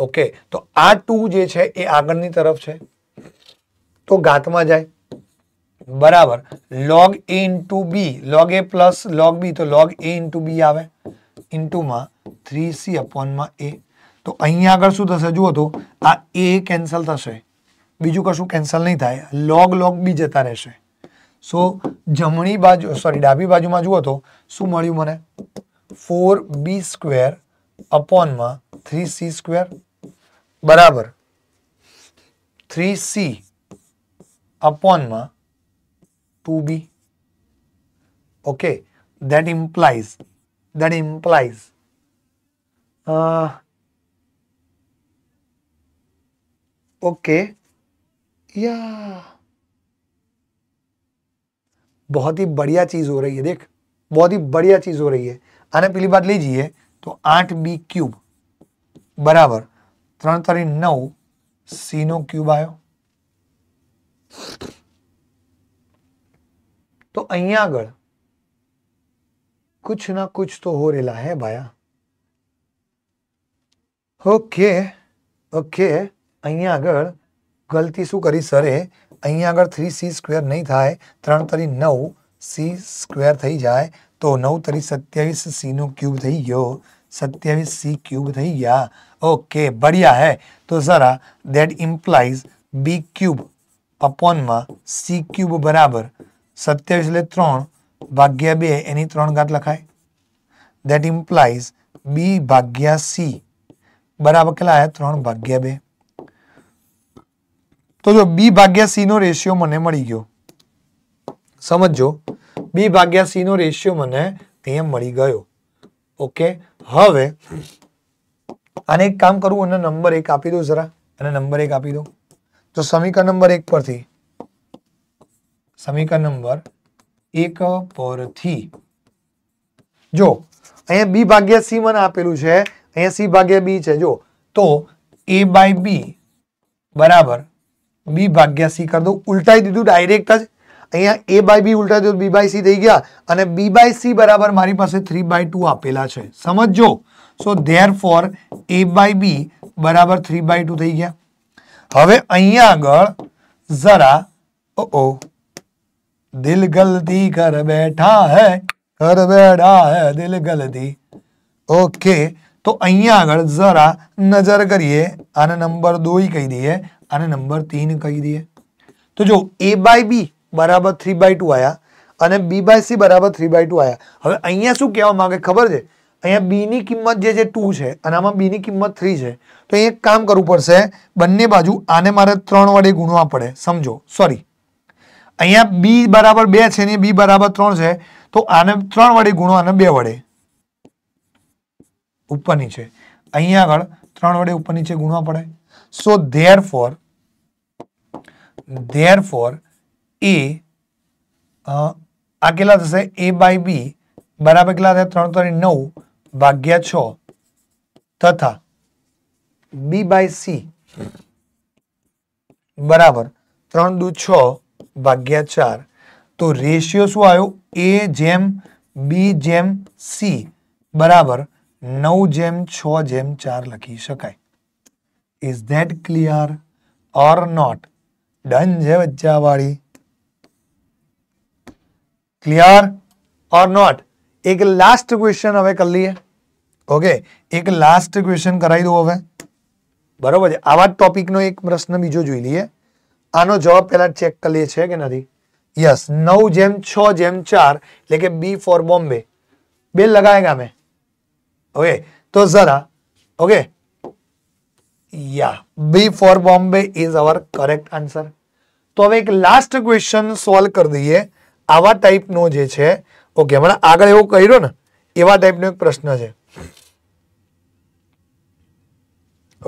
ઓકે તો આ ટુ જે છે એ આગળની તરફ છે તો ઘાતમાં જાય બરાબર log a into b log a plus log b તો લોગ એ ઇન્ટુ બી આવે ઇન્ટુમાં થ્રી સી અપોનમાં એ તો અહીંયા આગળ શું થશે જુઓ તો આ એ કેન્સલ થશે બીજું કશું કેન્સલ નહીં થાય લોગ લોગ બી જતા રહેશે સો જમણી બાજુ સોરી ડાબી બાજુમાં જુઓ તો શું મળ્યું મને ફોર બી સ્ક્વેર અપોનમાં થ્રી સી સ્ક્વેર બરાબર થ્રી સી અપોનમાં two b okay that implies that implies okay या बहुत ही बढ़िया चीज हो रही है देख बहुत ही बढ़िया चीज हो रही है आने पहली बात लीजिए तो आठ बी क्यूब बराबर ત્રણ नौ सी नो क्यूब आयो तो अह आग कुछ ना कुछ तो हो રહેલા है ભાયા ओके ओके अहं या अगर गलती सु करी सरे अहं या अगर 3c2 नहीं था है 3*3=9 c2 થઈ જાય તો 9*3=27 c નો ક્યુબ થઈ ગયો 27 c ક્યુબ થઈ ગયા ઓકે બઢિયા હે તો સરા that implies b cube upon માં c ક્યુબ બરાબર 27 લે 3 ભાગ્યા 2 એની 3 घात લખાય ધેટ ઇમ્પ્લાયસ b ભાગ્યા c બરાબર કે લાયા 3 ભાગ્યા 2 તો જો બી ભાગ્યા સી નો રેશિયો મને મળી ગયો સમજો બી ભાગ્યા સી નો રેશિયો મને અહીંયા મળી ગયો ઓકે હવે આને એક કામ કરું અને નંબર એક આપી દઉં જરા અને નંબર એક આપી દઉં તો સમીકરણ નંબર એક પરથી સમીકરણ નંબર એક પરથી જો અહીંયા બી ભાગ્યા સી મને આપેલું છે અહીંયા સી ભાગ્યા બી છે જો તો એ બાય બી બરાબર b/c कर दो उल्टा ही दीदू डायरेक्ट आज भैया a/b उल्टा जो b/c दे दिया और b/c बराबर मारी पास 3/2 આપેલા છે સમજો સો ધેરફોર a/b = 3/2 થઈ ગયા હવે અહીંયા આગળ જરા ઓ ઓ દિલગલદી કર બેઠા છે કર બેડા છે દિલગલદી ઓકે તો અહીંયા આગળ જરા નજર करिए આ નંબર 2 ही કહી દઈએ આને નંબર તીન કહી દઈએ તો જો એ બાય બી બરાબર થ્રી બાય ટુ આવ્યા અને બી બાય સી બરાબર થ્રી બાય ટુ આવ્યા હવે અહીંયા શું કહેવા માગે ખબર છે અહીંયા બીની કિંમત જે છે ટુ છે અને આમાં બીની કિંમત થ્રી છે તો એક કામ કરવું પડશે બંને બાજુ આને મારે ત્રણ વડે ગુણવા પડે સમજો સોરી અહીંયા બી બરાબર બે છે ને બી બરાબર ત્રણ છે તો આને ત્રણ વડે ગુણો અને બે વડે ઉપરની છે અહીંયા આગળ ત્રણ વડે ઉપર નીચે ગુણવા પડે so there therefore therefore a अकेला जैसे ए बाय बी बराबर के त्र तारी नौ भाग्या छ तथा बी बाय सी बराबर त्र दू छ्या चार तो रेशियो शू आयो ए जेम बी जेम सी बराबर नौ जेम छम चार लखी सकते is that clear or not done है बच्चा बाड़ी क्लियर और नॉट एक लास्ट क्वेश्चन हमें कर ली है ઓકે એક લાસ્ટ ક્વેશ્ચન કરાવી દઉં હવે બરોબર છે આવા જ ટોપિકનો એક પ્રશ્ન બીજો જોઈ લઈએ આનો જવાબ પહેલા ચેક કરી લઈએ છે કે નથી યસ નવ જેમ છ જેમ ચાર એટલે કે બી ફોર બોમ્બે બેલ લગાવેગા મેં ઓકે તો જરા ઓકે या b for Bombay is our correct answer तो अब एक लास्ट क्वेश्चन सॉल्व कर दीजिए આવા टाइप નો જે છે ઓકે હમણા આગળ એવો કર્યો ને એવા ટાઈપ નો એક પ્રશ્ન છે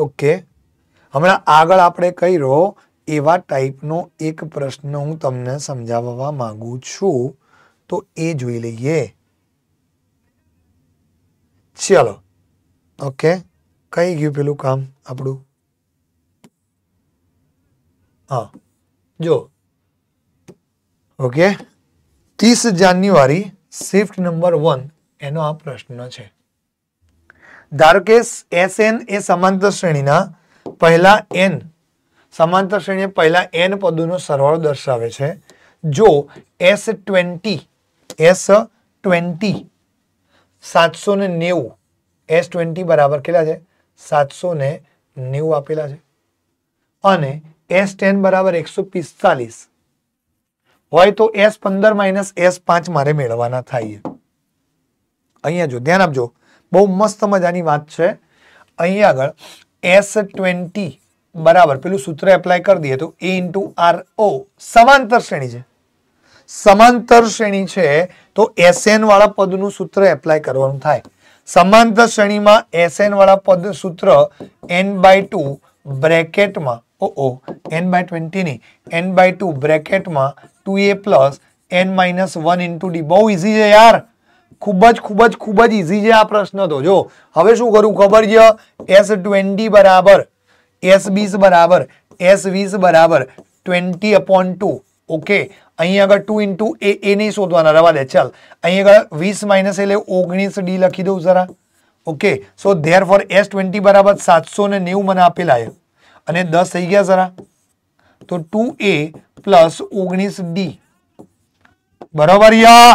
ઓકે હમણા આગળ આપણે કર્યો એવા ટાઈપ નો એક પ્રશ્ન હું તમને સમજાવવા માંગુ છું તો એ જોઈ લઈએ ચલો ઓકે કઈ ગયું પેલું કામ આપણું હા જો ઓકે ત્રીસ જાન્યુઆરી શિફ્ટ નંબર વન એનો આ પ્રશ્ન છે ધારો કે એસ એન એ સમાંતર શ્રેણીના પહેલા એન સમાંતર શ્રેણીએ પહેલા એન પદોનો સરવાળો દર્શાવે છે જો એસ ટ્વેન્ટી એસ ટ્વેન્ટી સાતસો ને નેવું એસ ટ્વેન્ટી બરાબર કેટલા છે સાતસો ને નેવું આપેલા છે અને એસ ટેન બરાબર એકસો પિસ્તાલીસ હોય તો એસ પંદર માઇનસ એસ પાંચ મારે મેળવાના થાય અહીંયા જો ધ્યાન આપજો બહુ મસ્ત મજાની વાત છે અહીંયા આગળ એસ ટ્વેન્ટી બરાબર પેલું સૂત્ર એપ્લાય કરી દઈએ તો એ ઇન્ટુ આર ઓ સમાંતર શ્રેણી છે સમાંતર શ્રેણી છે તો એસએન વાળા પદનું સૂત્ર એપ્લાય કરવાનું થાય સમાંતર શ્રેણીમાં sn વાળો પદ સૂત્ર n/2 બ્રેકેટમાં o o n/20 ની n/2 બ્રેકેટમાં 2a + n - 1 * d બહુ ઈઝી છે યાર ખૂબ જ ખૂબ જ ખૂબ જ ઈઝી છે આ પ્રશ્ન તો જો હવે શું કરું ખબર જ S20 = S20 = S20 = 20 / 2 ઓકે અહીં આગળ ટુ ઇન્ટુ એ એ નહીં શોધવાના રવા દે ચાલ અહીં આગળ વીસ માઇનસ એટલે ઓગણીસ ડી લખી દઉં જરા okay so there therefore s twenty બરાબર સાતસો ને નેવું મને આપેલા છે અને દસ થઈ ગયા જરા તો ટુ એ પ્લસ ઓગણીસ ડી બરાબર યા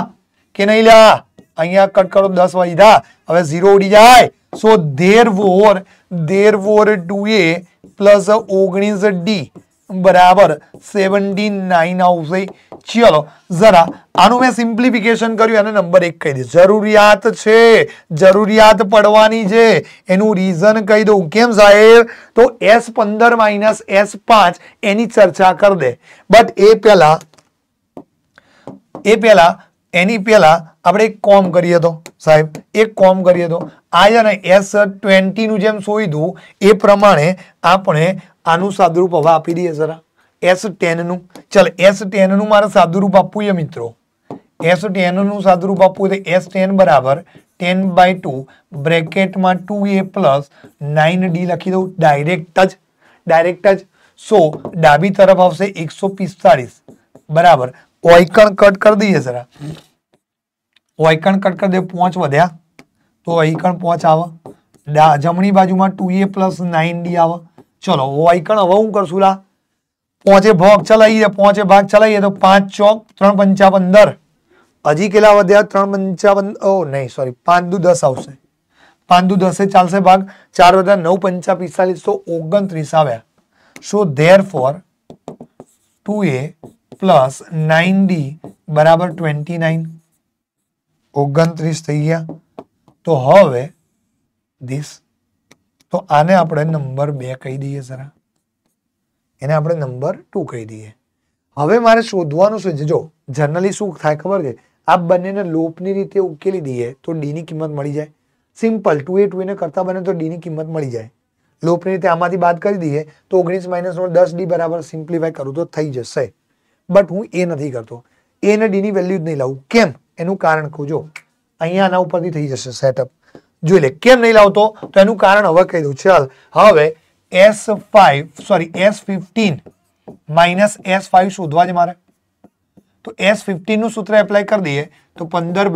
કે નહીં લ્યા અહીંયા કટ કરો દસ વાઈધા હવે ઝીરો ઉડી જાય so therefore therefore two a plus ઓગણીસ ડી બરાબર સેવન્ટી નાઇન આવશે ચલો જરા આનું મેં સિમ્પ્લિફિકેશન કર્યું અને નંબર એક કહી દઉં જરૂરિયાત છે જરૂરિયાત પડવાની છે એનું રીઝન કહી દઉં કેમ સાહેબ તો એસ પંદર માઇનસ એસ પાંચ એની ચર્ચા કર દે બટ એ પહેલા એ પહેલા એની પહેલા આપણે એક કોમ કરીએ તો સાહેબ એક કોમ કરીએ તો આ છે ને એસ ટ્વેન્ટીનું જેમ શોધ્યું એ પ્રમાણે આપણે આનું સાદુરૂપ હવે આપી દઈએ જરા એસ ટેનનું ચાલ એસ ટેનનું મારે સાદુરૂપ આપવું છે મિત્રો એસ ટેનનું સાદુરૂપ આપવું તો એસ ટેન બરાબર ટેન બાય ટુ બ્રેકેટમાં two a plus nine d લખી દઉં ડાયરેક્ટ જ ડાયરેક્ટ જ સો ડાબી તરફ આવશે એકસો પિસ્તાળીસ બરાબર ઓયકણ કટ કરી દઈએ જરા ઓયકણ કટ કરી દે પાંચ વધ્યા તો અહીં કણ પાંચ આવે જમણી બાજુમાં two a plus nine d આવે चलो वाई कण हवा हूं करसू पोचे भाग चलाइए पोचे भाग चलाइए तो पांच चौक त्र पंचाव अंदर हजी के त्र पंचाव ओ नहीं सॉरी पांच दू दस आ तो therefore two a plus nine d बराबर ट्वेंटी तो हम दीस તો આને આપણે નંબર બે કહી દઈએ જરા એને આપણે નંબર ટુ કહી દઈએ હવે મારે શોધવાનું શું છે જો જનરલી શું થાય ખબર છે આ બંનેને લોપની રીતે ઉકેલી દઈએ તો ડીની કિંમત મળી જાય સિમ્પલ ટુ એ ટુ એને કરતા બને તો ડીની કિંમત મળી જાય લોપની રીતે આમાંથી બાદ કરી દઈએ તો ઓગણીસ માઇનસ નો દસ ડી બરાબર સિમ્પ્લિફાય કરું તો થઈ જશે બટ હું એ નથી કરતો એને ડીની વેલ્યુ જ નહીં લાવું કેમ એનું કારણ કહું જો અહીંયા આના ઉપરથી થઈ જશે સેટઅપ જોલે કેમ નઈ લાવતો તો એનું કારણ હવે કહી દઉ ચાલ હવે S5 સોરી S15 - S5 શોધવા જmare તો S15 નું સૂત્ર એપ્લાય કરી દઈએ તો 15 /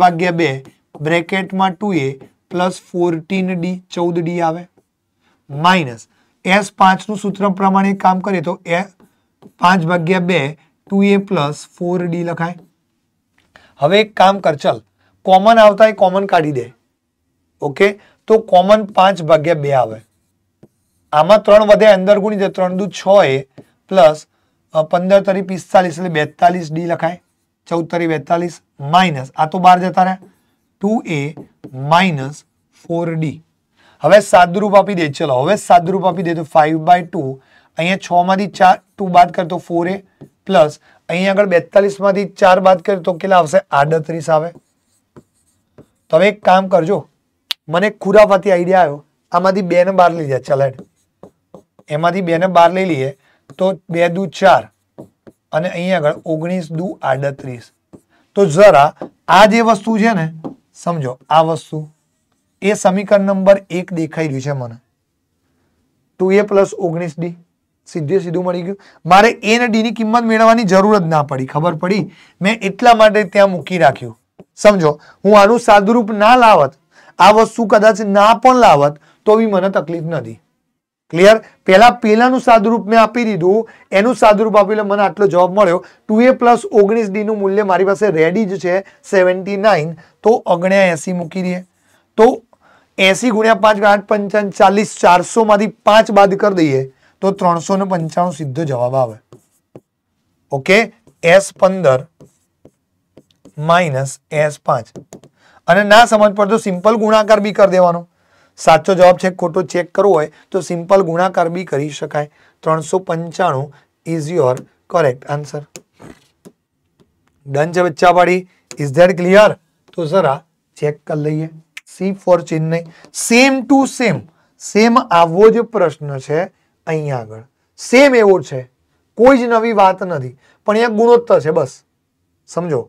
2 (2a + 14d 14d આવે - S5 નું સૂત્ર પ્રમાણિક કામ કરે તો a 5 / 2 2a + 4d લખાય હવે એક કામ કર ચાલ કોમન આવતાય કોમન કાઢી દે ओके तो कॉमन 5/2 આવે આમાં 3 બધે અંદર ગુણી દે 3 * 2 6a + 15 * 3 45 એટલે 42d લખાય 14 * 2 42 - આ તો 12 જ થાત રે 2a - 4d હવે સાદુ રૂપ આપી દે ચલો હવે સાદુ રૂપ આપી દે તો 5/2 અહીંયા 6 માંથી 4 ટુ બાદ કર તો 4a + અહીંયા આગળ 42 માંથી 4 બાદ કર તો કેટલા આવશે 38 આવે તો હવે એક કામ કરજો મને ખુરાફાથી આઈડિયા આવ્યો આમાંથી બે ને બાર લીધા ચલાડ એમાંથી બે ને બાર લઈ લઈએ તો બે દુ ચાર અને અહીંયા આગળ ઓગણીસ દુ આડત્રીસ તો જરા આ જે વસ્તુ છે ને સમજો આ વસ્તુ એ સમીકરણ નંબર એક દેખાઈ રહ્યું છે મને ટુ એ પ્લસ ઓગણીસ ડી સીધે સીધું મળી ગયું મારે એ અને ડીની કિંમત મેળવવાની જરૂર જ ના પડી ખબર પડી મેં એટલા માટે ત્યાં મૂકી રાખ્યું સમજો હું આનું સાદુરૂપ ના લાવત આવશું કદાચ ના પણ લાવત તો ਵੀ મને તકલીફ નધી ક્લિયર પહેલા પહેલા નું સાદ રૂપ મે આપી દીધું એનું સાદ રૂપ આપ્યું એટલે મને આટલો જવાબ મળ્યો 2a + 19d નું મૂલ્ય મારી પાસે રેડી જ છે 79 તો 79 મૂકી દઈએ તો 80 * 5 = 40 400 માંથી 5 બાદ કરી દઈએ તો 395 સીધો જવાબ આવે ઓકે s 15 - s 5 અને ના સમજ પડે તો સિમ્પલ ગુણાકાર બી કરી દેવાનો સાચો જવાબ છે ખોટો ચેક કરવો હોય તો સિમ્પલ ગુણાકાર બી કરી શકાય ત્રણસો પંચાણું is your correct answer done છે બચ્ચા ઇઝ ધેટ ક્લિયર તો જરા ચેક કરી લઈએ c for Chennai same to same same આવો જ પ્રશ્ન છે અહીંયા આગળ સેમ એવો છે કોઈ જ નવી વાત નથી પણ અહીંયા ગુણોત્તર છે બસ સમજો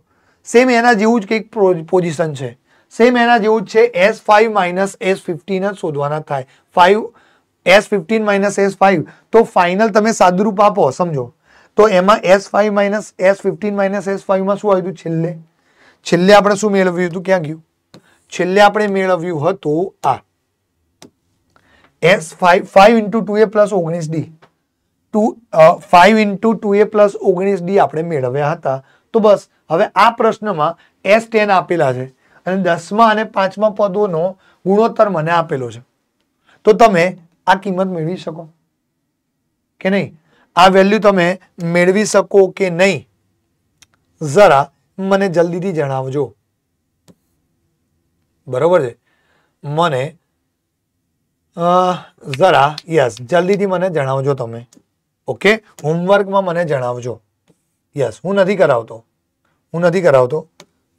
સેમ એના જેવું જ કંઈક પોઝિશન છે સેમ એના જે ઉચ છે S5 - S15 ને સોધવાના થાય 5 S15 - S5 તો ફાઇનલ તમે સાદુ રૂપ આપો સમજો તો એમાં S5 - S15 - S5 માં શું આવ્યું છેલ્લે છેલ્લે આપણે શું મેળવ્યું હતું કેમ ગયું છેલ્લે આપણે મેળવ્યું હતું આ S5 5 * 2a + 19d 2 5 * 2a + 19d આપણે મેળવ્યા હતા તો બસ હવે આ પ્રશ્નમાં S10 આપેલા છે અને દસમા અને પાંચમા પદોનો ગુણોત્તર મને આપેલો છે તો તમે આ કિંમત મેળવી શકો કે નહીં આ વેલ્યુ તમે મેળવી શકો કે નહીં જરા મને જલ્દીથી જણાવજો બરોબર છે મને જરા યસ જલ્દીથી મને જણાવજો તમે ઓકે હોમવર્કમાં મને જણાવજો યસ હું નથી કરાવતો હું નથી કરાવતો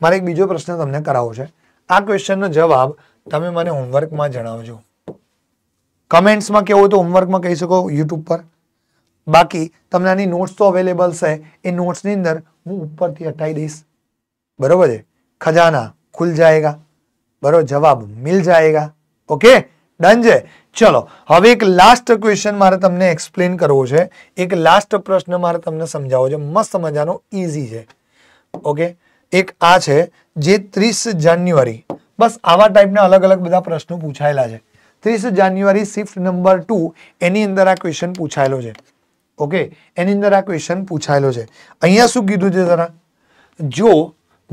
મારે એક બીજો પ્રશ્ન તમને કરાવવો છે આ ક્વેશ્ચનનો જવાબ તમે મને હોમવર્કમાં જણાવજો કમેન્ટ્સમાં કેવું હોય તો હોમવર્કમાં કહી શકો યુટ્યુબ પર બાકી તમને આની નોટ્સ તો અવેલેબલ છે એ નોટ્સની અંદર હું ઉપરથી હટાવી દઈશ બરોબર છે ખજાના ખુલ જાયગા બરોબર જવાબ મિલ જાયગા ઓકે ડન છે ચલો હવે એક લાસ્ટ ક્વેશ્ચન મારે તમને એક્સપ્લેન કરવો છે એક લાસ્ટ પ્રશ્ન મારે તમને સમજાવવો છે મસ્ત મજાનો ઇઝી છે ઓકે એક આ છે જે ત્રીસ જાન્યુઆરી બસ આવા ટાઈપના અલગ અલગ બધા પ્રશ્નો પૂછાયેલા છે ત્રીસ જાન્યુઆરી શિફ્ટ નંબર ટુ એની અંદર આ ક્વેશ્ચન પૂછાયેલો છે ઓકે એની અંદર આ ક્વેશ્ચન પૂછાયેલો છે અહીંયા શું કીધું છે જરા જો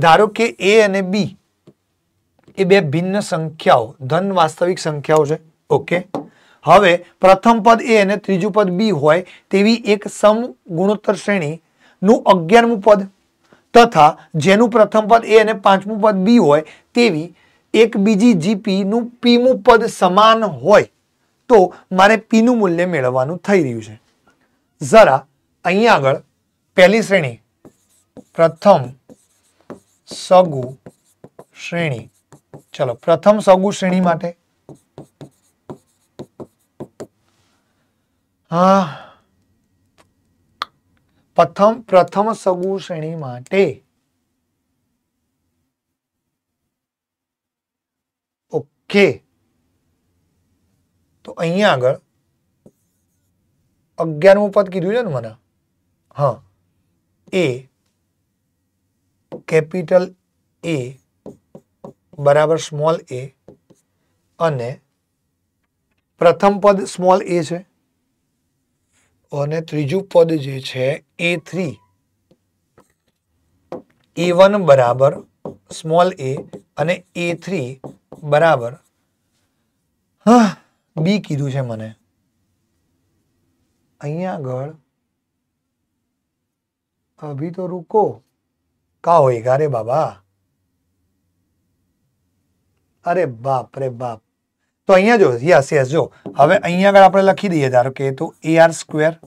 ધારો કે એ અને બી એ બે ભિન્ન સંખ્યાઓ ધન વાસ્તવિક સંખ્યાઓ છે ઓકે હવે પ્રથમ પદ એ અને ત્રીજું પદ બી હોય તેવી એક સમ ગુણોત્તર શ્રેણીનું અગિયારમું પદ તથા જેનું પ્રથમ પદ એ અને પાંચમું પદ બી હોય તેવી એક બીજી જીપીનું પીમું પદ સમાન હોય તો મારે પીનું મૂલ્ય મેળવવાનું થઈ રહ્યું છે જરા અહીંયા આગળ પહેલી શ્રેણી પ્રથમ સગુ શ્રેણી ચલો પ્રથમ સગુ શ્રેણી માટે હા પ્રથમ પ્રથમ સગુ શ્રેણી માટે ઓકે તો અહીંયા આગળ અગિયારમું પદ કીધું છે ને મને હા એ કેપિટલ એ બરાબર સ્મોલ એ અને પ્રથમ પદ સ્મોલ એ છે અને ત્રીજું પદ જે છે એ થ્રી એ વન બરાબર સ્મોલ એ અને એ થ્રી બરાબર હા બી કીધું છે મને અહીંયા આગળ અભી તો રૂકો કા હોય કા રે બાબા અરે બાપ રે બાપ तो अहियाँ जो यस यस जो हम अह आग आप लखी दी धारो कि तो ए आर स्क्वेर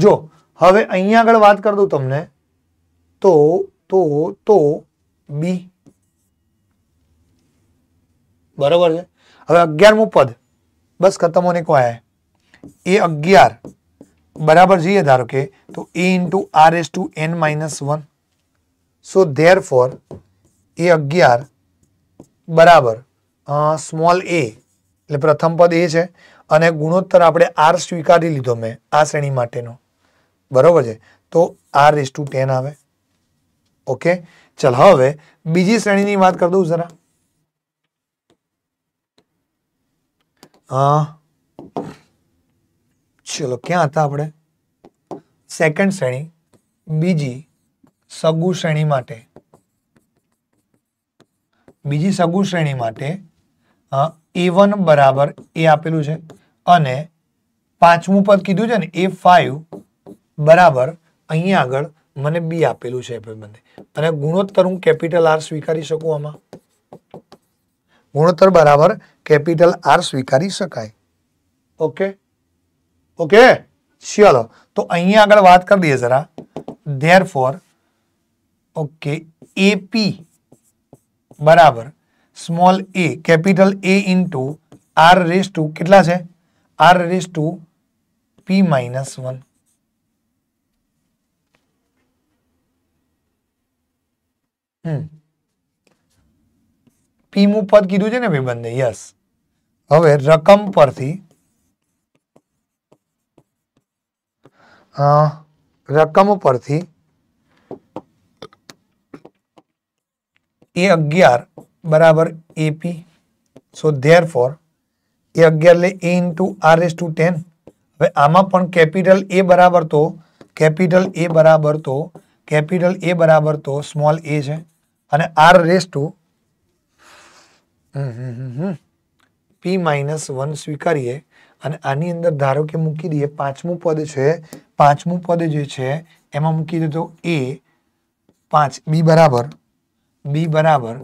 जो हम अह आग बात कर दू तमने तो तो तो बी બરાબર છે હવે અગિયારમું પદ બસ ખતમ હોને કો એ અગિયાર બરાબર જઈએ ધારો કે તો a into r S to N minus one so there therefore a અગિયાર બરાબર સ્મોલ એ એટલે પ્રથમ પદ એ છે અને ગુણોત્તર આપણે આર સ્વીકારી લીધો મેં આ શ્રેણી માટેનો બરાબર છે તો આર એસ ટુ ટેન આવે ઓકે ચલ હવે બીજી શ્રેણીની વાત કરી દઉં જરા હા ચલો ક્યાં હતા આપણે સેકન્ડ શ્રેણી બીજી સગુ શ્રેણી માટે બીજી સગુ શ્રેણી માટે એ વન બરાબર એ આપેલું છે અને પાંચમું પદ કીધું છે ને એ ફાઈવ બરાબર અહીંયા આગળ મને બી આપેલું છે બંને અને ગુણોત્તર હું કેપિટલ આર સ્વીકારી શકું આમાં ગુણોત્તર બરાબર कैपिटल आर स्वीकारी सकते ओके ओके चलो तो अह आग बात कर दिए जरा देर फोर ओके एपी बराबर small a capital a in r raise to k r raise to p minus one p मु पद कीधु बंदे यस હવે રકમ પરથી રકમ પરથી એ અગિયાર બરાબર a p so there therefore a અગિયાર લે a into r S to ten હવે આમાં પણ કેપિટલ એ બરાબર તો કેપિટલ એ બરાબર તો કેપિટલ એ બરાબર તો સ્મોલ એ છે અને r raise to hmm hmm hmm p minus one સ્વીકારીએ અને આની અંદર ધારો કે મૂકી દઈએ પાંચમું પદ છે પાંચમું પદ જે છે એમાં મૂકી દીધો તો એ પાંચ બી બરાબર બી બરાબર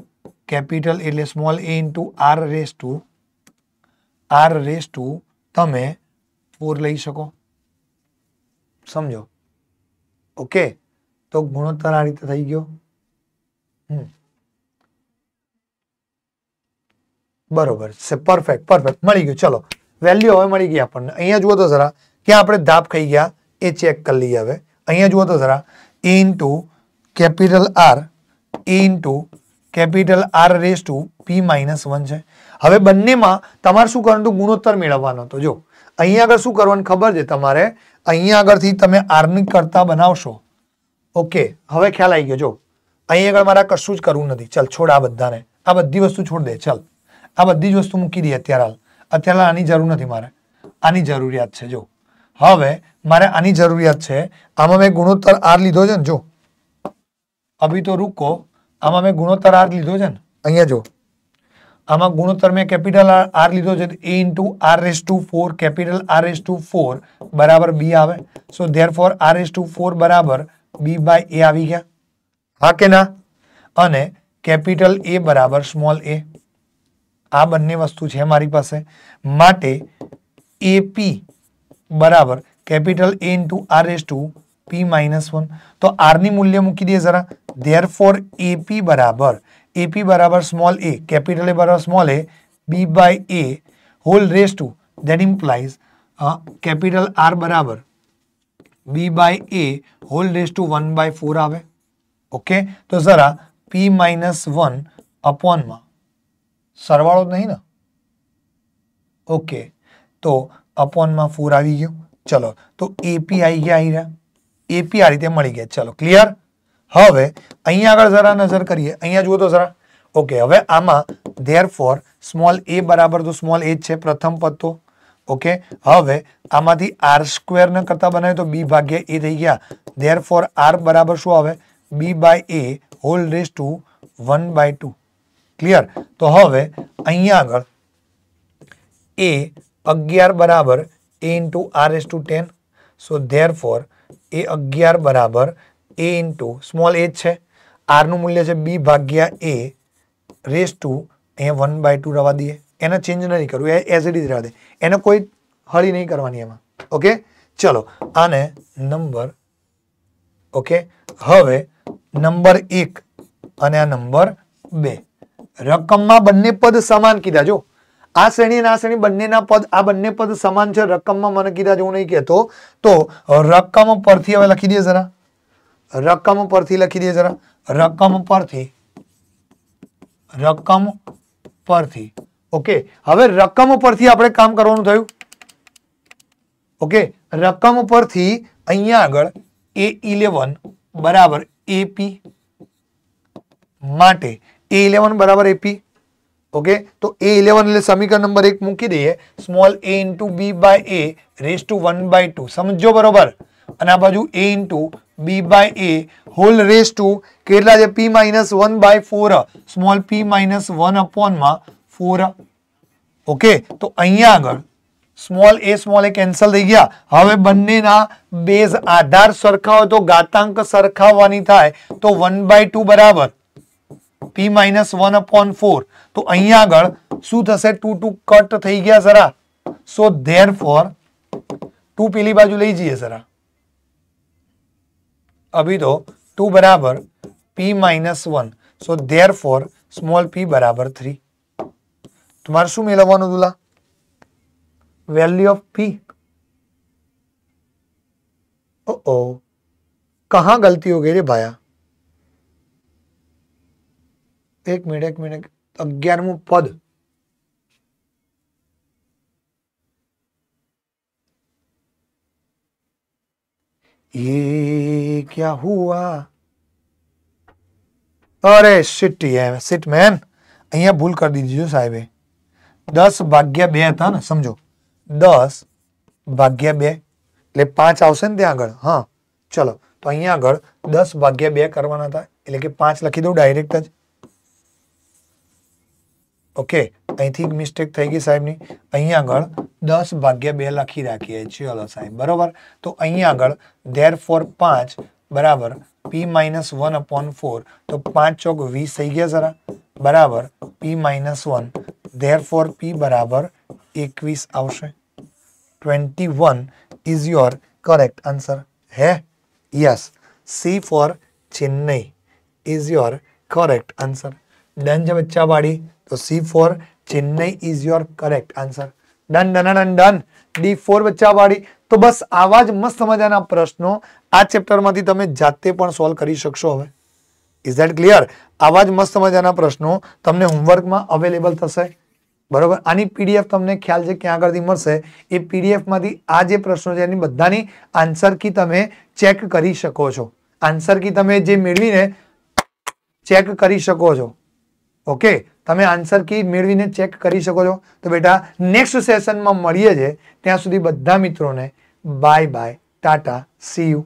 કેપિટલ એટલે small a into R raise to r raise to તમે ફોર લઈ શકો સમજો ઓકે તો ગુણોત્તર આ રીતે થઈ ગયો હમ बराबर से परफेक्ट परफेक्ट મળી ગયો चलो वैल्यू હવે મળી ગઈ આપણને અહીંયા જો તો સરા કે આપણે ધાબ ખઈ ગયા એ ચેક કરી લઈએ હવે અહીંયા જો તો સરા a * capital r a * capital r ^ p - 1 છે હવે બનનીમાં તમારે શું કરવાનું ગુણોત્તર મેળવવાનો તો જો અહીંયા આગળ શું કરવાનું ખબર છે તમારે અહીંયા આગળથી તમે r ની કરતા બનાવશો ઓકે હવે ખ્યાલ આવી ગયો જો અહીંયા આગળ મારા કશું જ કરવું નથી ચલ છોડ આ બધાને આ બધી વસ્તુ છોડી દે ચલ આ બધી જ વસ્તુ મૂકી દઈએ અત્યારે હાલ અત્યારે હાલ આની જરૂર નથી મારે આની જરૂરિયાત છે જો હવે મારે આની જરૂરિયાત છે આમાં મેં ગુણોત્તર આર લીધો છે ને જો અભી તો રૂકો આમાં મેં ગુણોત્તર આર લીધો છે ને અહીંયા જો આમાં ગુણોત્તર મેં કેપિટલ આર લીધો છે a into r S to four capital r S to four બરાબર બી આવે so there therefore r S to four બરાબર બી બાય એ આવી ગયા હા કે ના અને કેપિટલ એ બરાબર સ્મોલ એ आ बने वस्तु है मरी पास एपी बराबर capital a into R S to p minus one तो आर मूल्य मूकी दिए जरा देर फोर एपी बराबर एपी बराबर स्मोल ए कैपिटल ए बराबर small a b by a whole raise to that implies capital r बराबर b by a whole raise to one by four आए ओके तो जरा पी माइनस वन अपॉन में सरवाड़ो नहीं ना ओके तो अपोन में फोर आ गया चलो तो एपी आई गया आई रहा एपी आ रीते मिली गया चलो क्लियर हम अगर जरा नजर करिए अह जुओ तो जरा ओके हम आम देर फोर स्मोल ए बराबर तो स्मोल एज है प्रथम पद तो ओके हम आमा आर स्क्वेर ने करता बनाए तो बी भाग्य ए थी गया देर फोर आर बराबर शू आए b by a whole raise to one by two clear તો હવે અહીંયા આગળ એ અગિયાર બરાબર એ into r S to ten so there therefore a અગિયાર બરાબર એ ઇન્ટુ સ્મોલ એ છે આરનું મૂલ્ય છે બી ભાગ્યા a raise to A one by two રવા દઈએ એને ચેન્જ નથી કરવું એ એઝ ઇટ ઇઝ રહેવા દે એને કોઈ હળી નહીં કરવાની એમાં ઓકે ચલો આને નંબર ઓકે હવે નંબર એક અને આ નંબર બે રકમ માં બનને પદ સમાન કીધા જો આ શ્રેણી ના શ્રેણી બનને ના પદ આ બનને પદ સમાન છે રકમ માં મને કીધા જો નહીં કે તો તો રકમ પરથી હવે લખી દે જરા રકમ પરથી લખી દે જરા રકમ પરથી રકમ પરથી ઓકે હવે રકમ પરથી આપણે કામ કરવાનો થયું ઓકે રકમ પરથી અહીંયા આગળ a11 = ap માટે ए इलेवन बराबर एपी ओके तो ए इलेवन समीकरण नंबर एक मूक् दी है small a into b by a raise to one by two समझो बराबर आ बाजू a into b by a whole raise to k p minus one by four small p minus one upon में फोर ओके तो अह आग small a small a cancel थी गया हम बने आधार सरखा हो तो गातांक सरखा थाय तो वन बाय टू बराबर p - 1 / 4 तो અહીં આગળ શું થશે 2 2 કટ થઈ ગયા સરા સો ધેરફોર 2 p લી બાજુ લઈ જઈએ સરા अभी तो 2 = p - 1 so therefore small p = 3 તમારે શું મેળવવાનું દુલા વેલ્યુ ઓફ p ओ ओ कहां गलती हो गई रे बाया एक मिनट एक मिनट अग्यारू पद ये क्या हुआ अरे सिट ये सिट मैन अहिया भूल कर दीजिए साहेबे दस भाग्य बे था ना समझो दस भाग्य बे ले पांच आवश्य ते आग हाँ चलो तो अह आग दस भाग्य बे करवा था एले कि पांच लखी दू direct okay a type mistake થઈ ગઈ સાહેબ ની અહીં આગળ 10 ભાગ્યા 2 લખી રાખીએ ચલો સાહેબ બરાબર તો અહીં આગળ ધેર ફોર 5 = p - 1 / 4 તો 5 * 4 = 20 થઈ ગયા જરા = p - 1 ધેર ફોર p = 21 આવશે 21 इज योर करेक्ट आंसर है yes c for Chennai is your correct answer done जब बच्चा पाड़ी c4 Chennai is your correct answer done done done done d4 बच्चावाड़ी तो बस आवाज मत समझना प्रश्नो આ ચેપ્ટરમાંથી તમે જાતે પણ સોલ્વ કરી શકશો હવે ઇઝ ધેટ ક્લિયર आवाज मत समझना प्रश्नો તમને હોમવર્કમાં अवेलेबल થશે બરોબર આની પીડીએફ તમને ખ્યાલ છે ક્યાં ગરતી મળશે એ પીડીએફ માંથી આ જે પ્રશ્નો છે એની બધાની આન્સર કી તમે ચેક કરી શકો છો આન્સર કી તમે જે મેળવીને ચેક કરી શકો છો ઓકે તમે આન્સર કી મેળવીને ચેક કરી શકો છો તો બેટા નેક્સ્ટ સેશનમાં મળીએ છીએ ત્યાં સુધી બધા મિત્રોને બાય બાય ટાટા સી યુ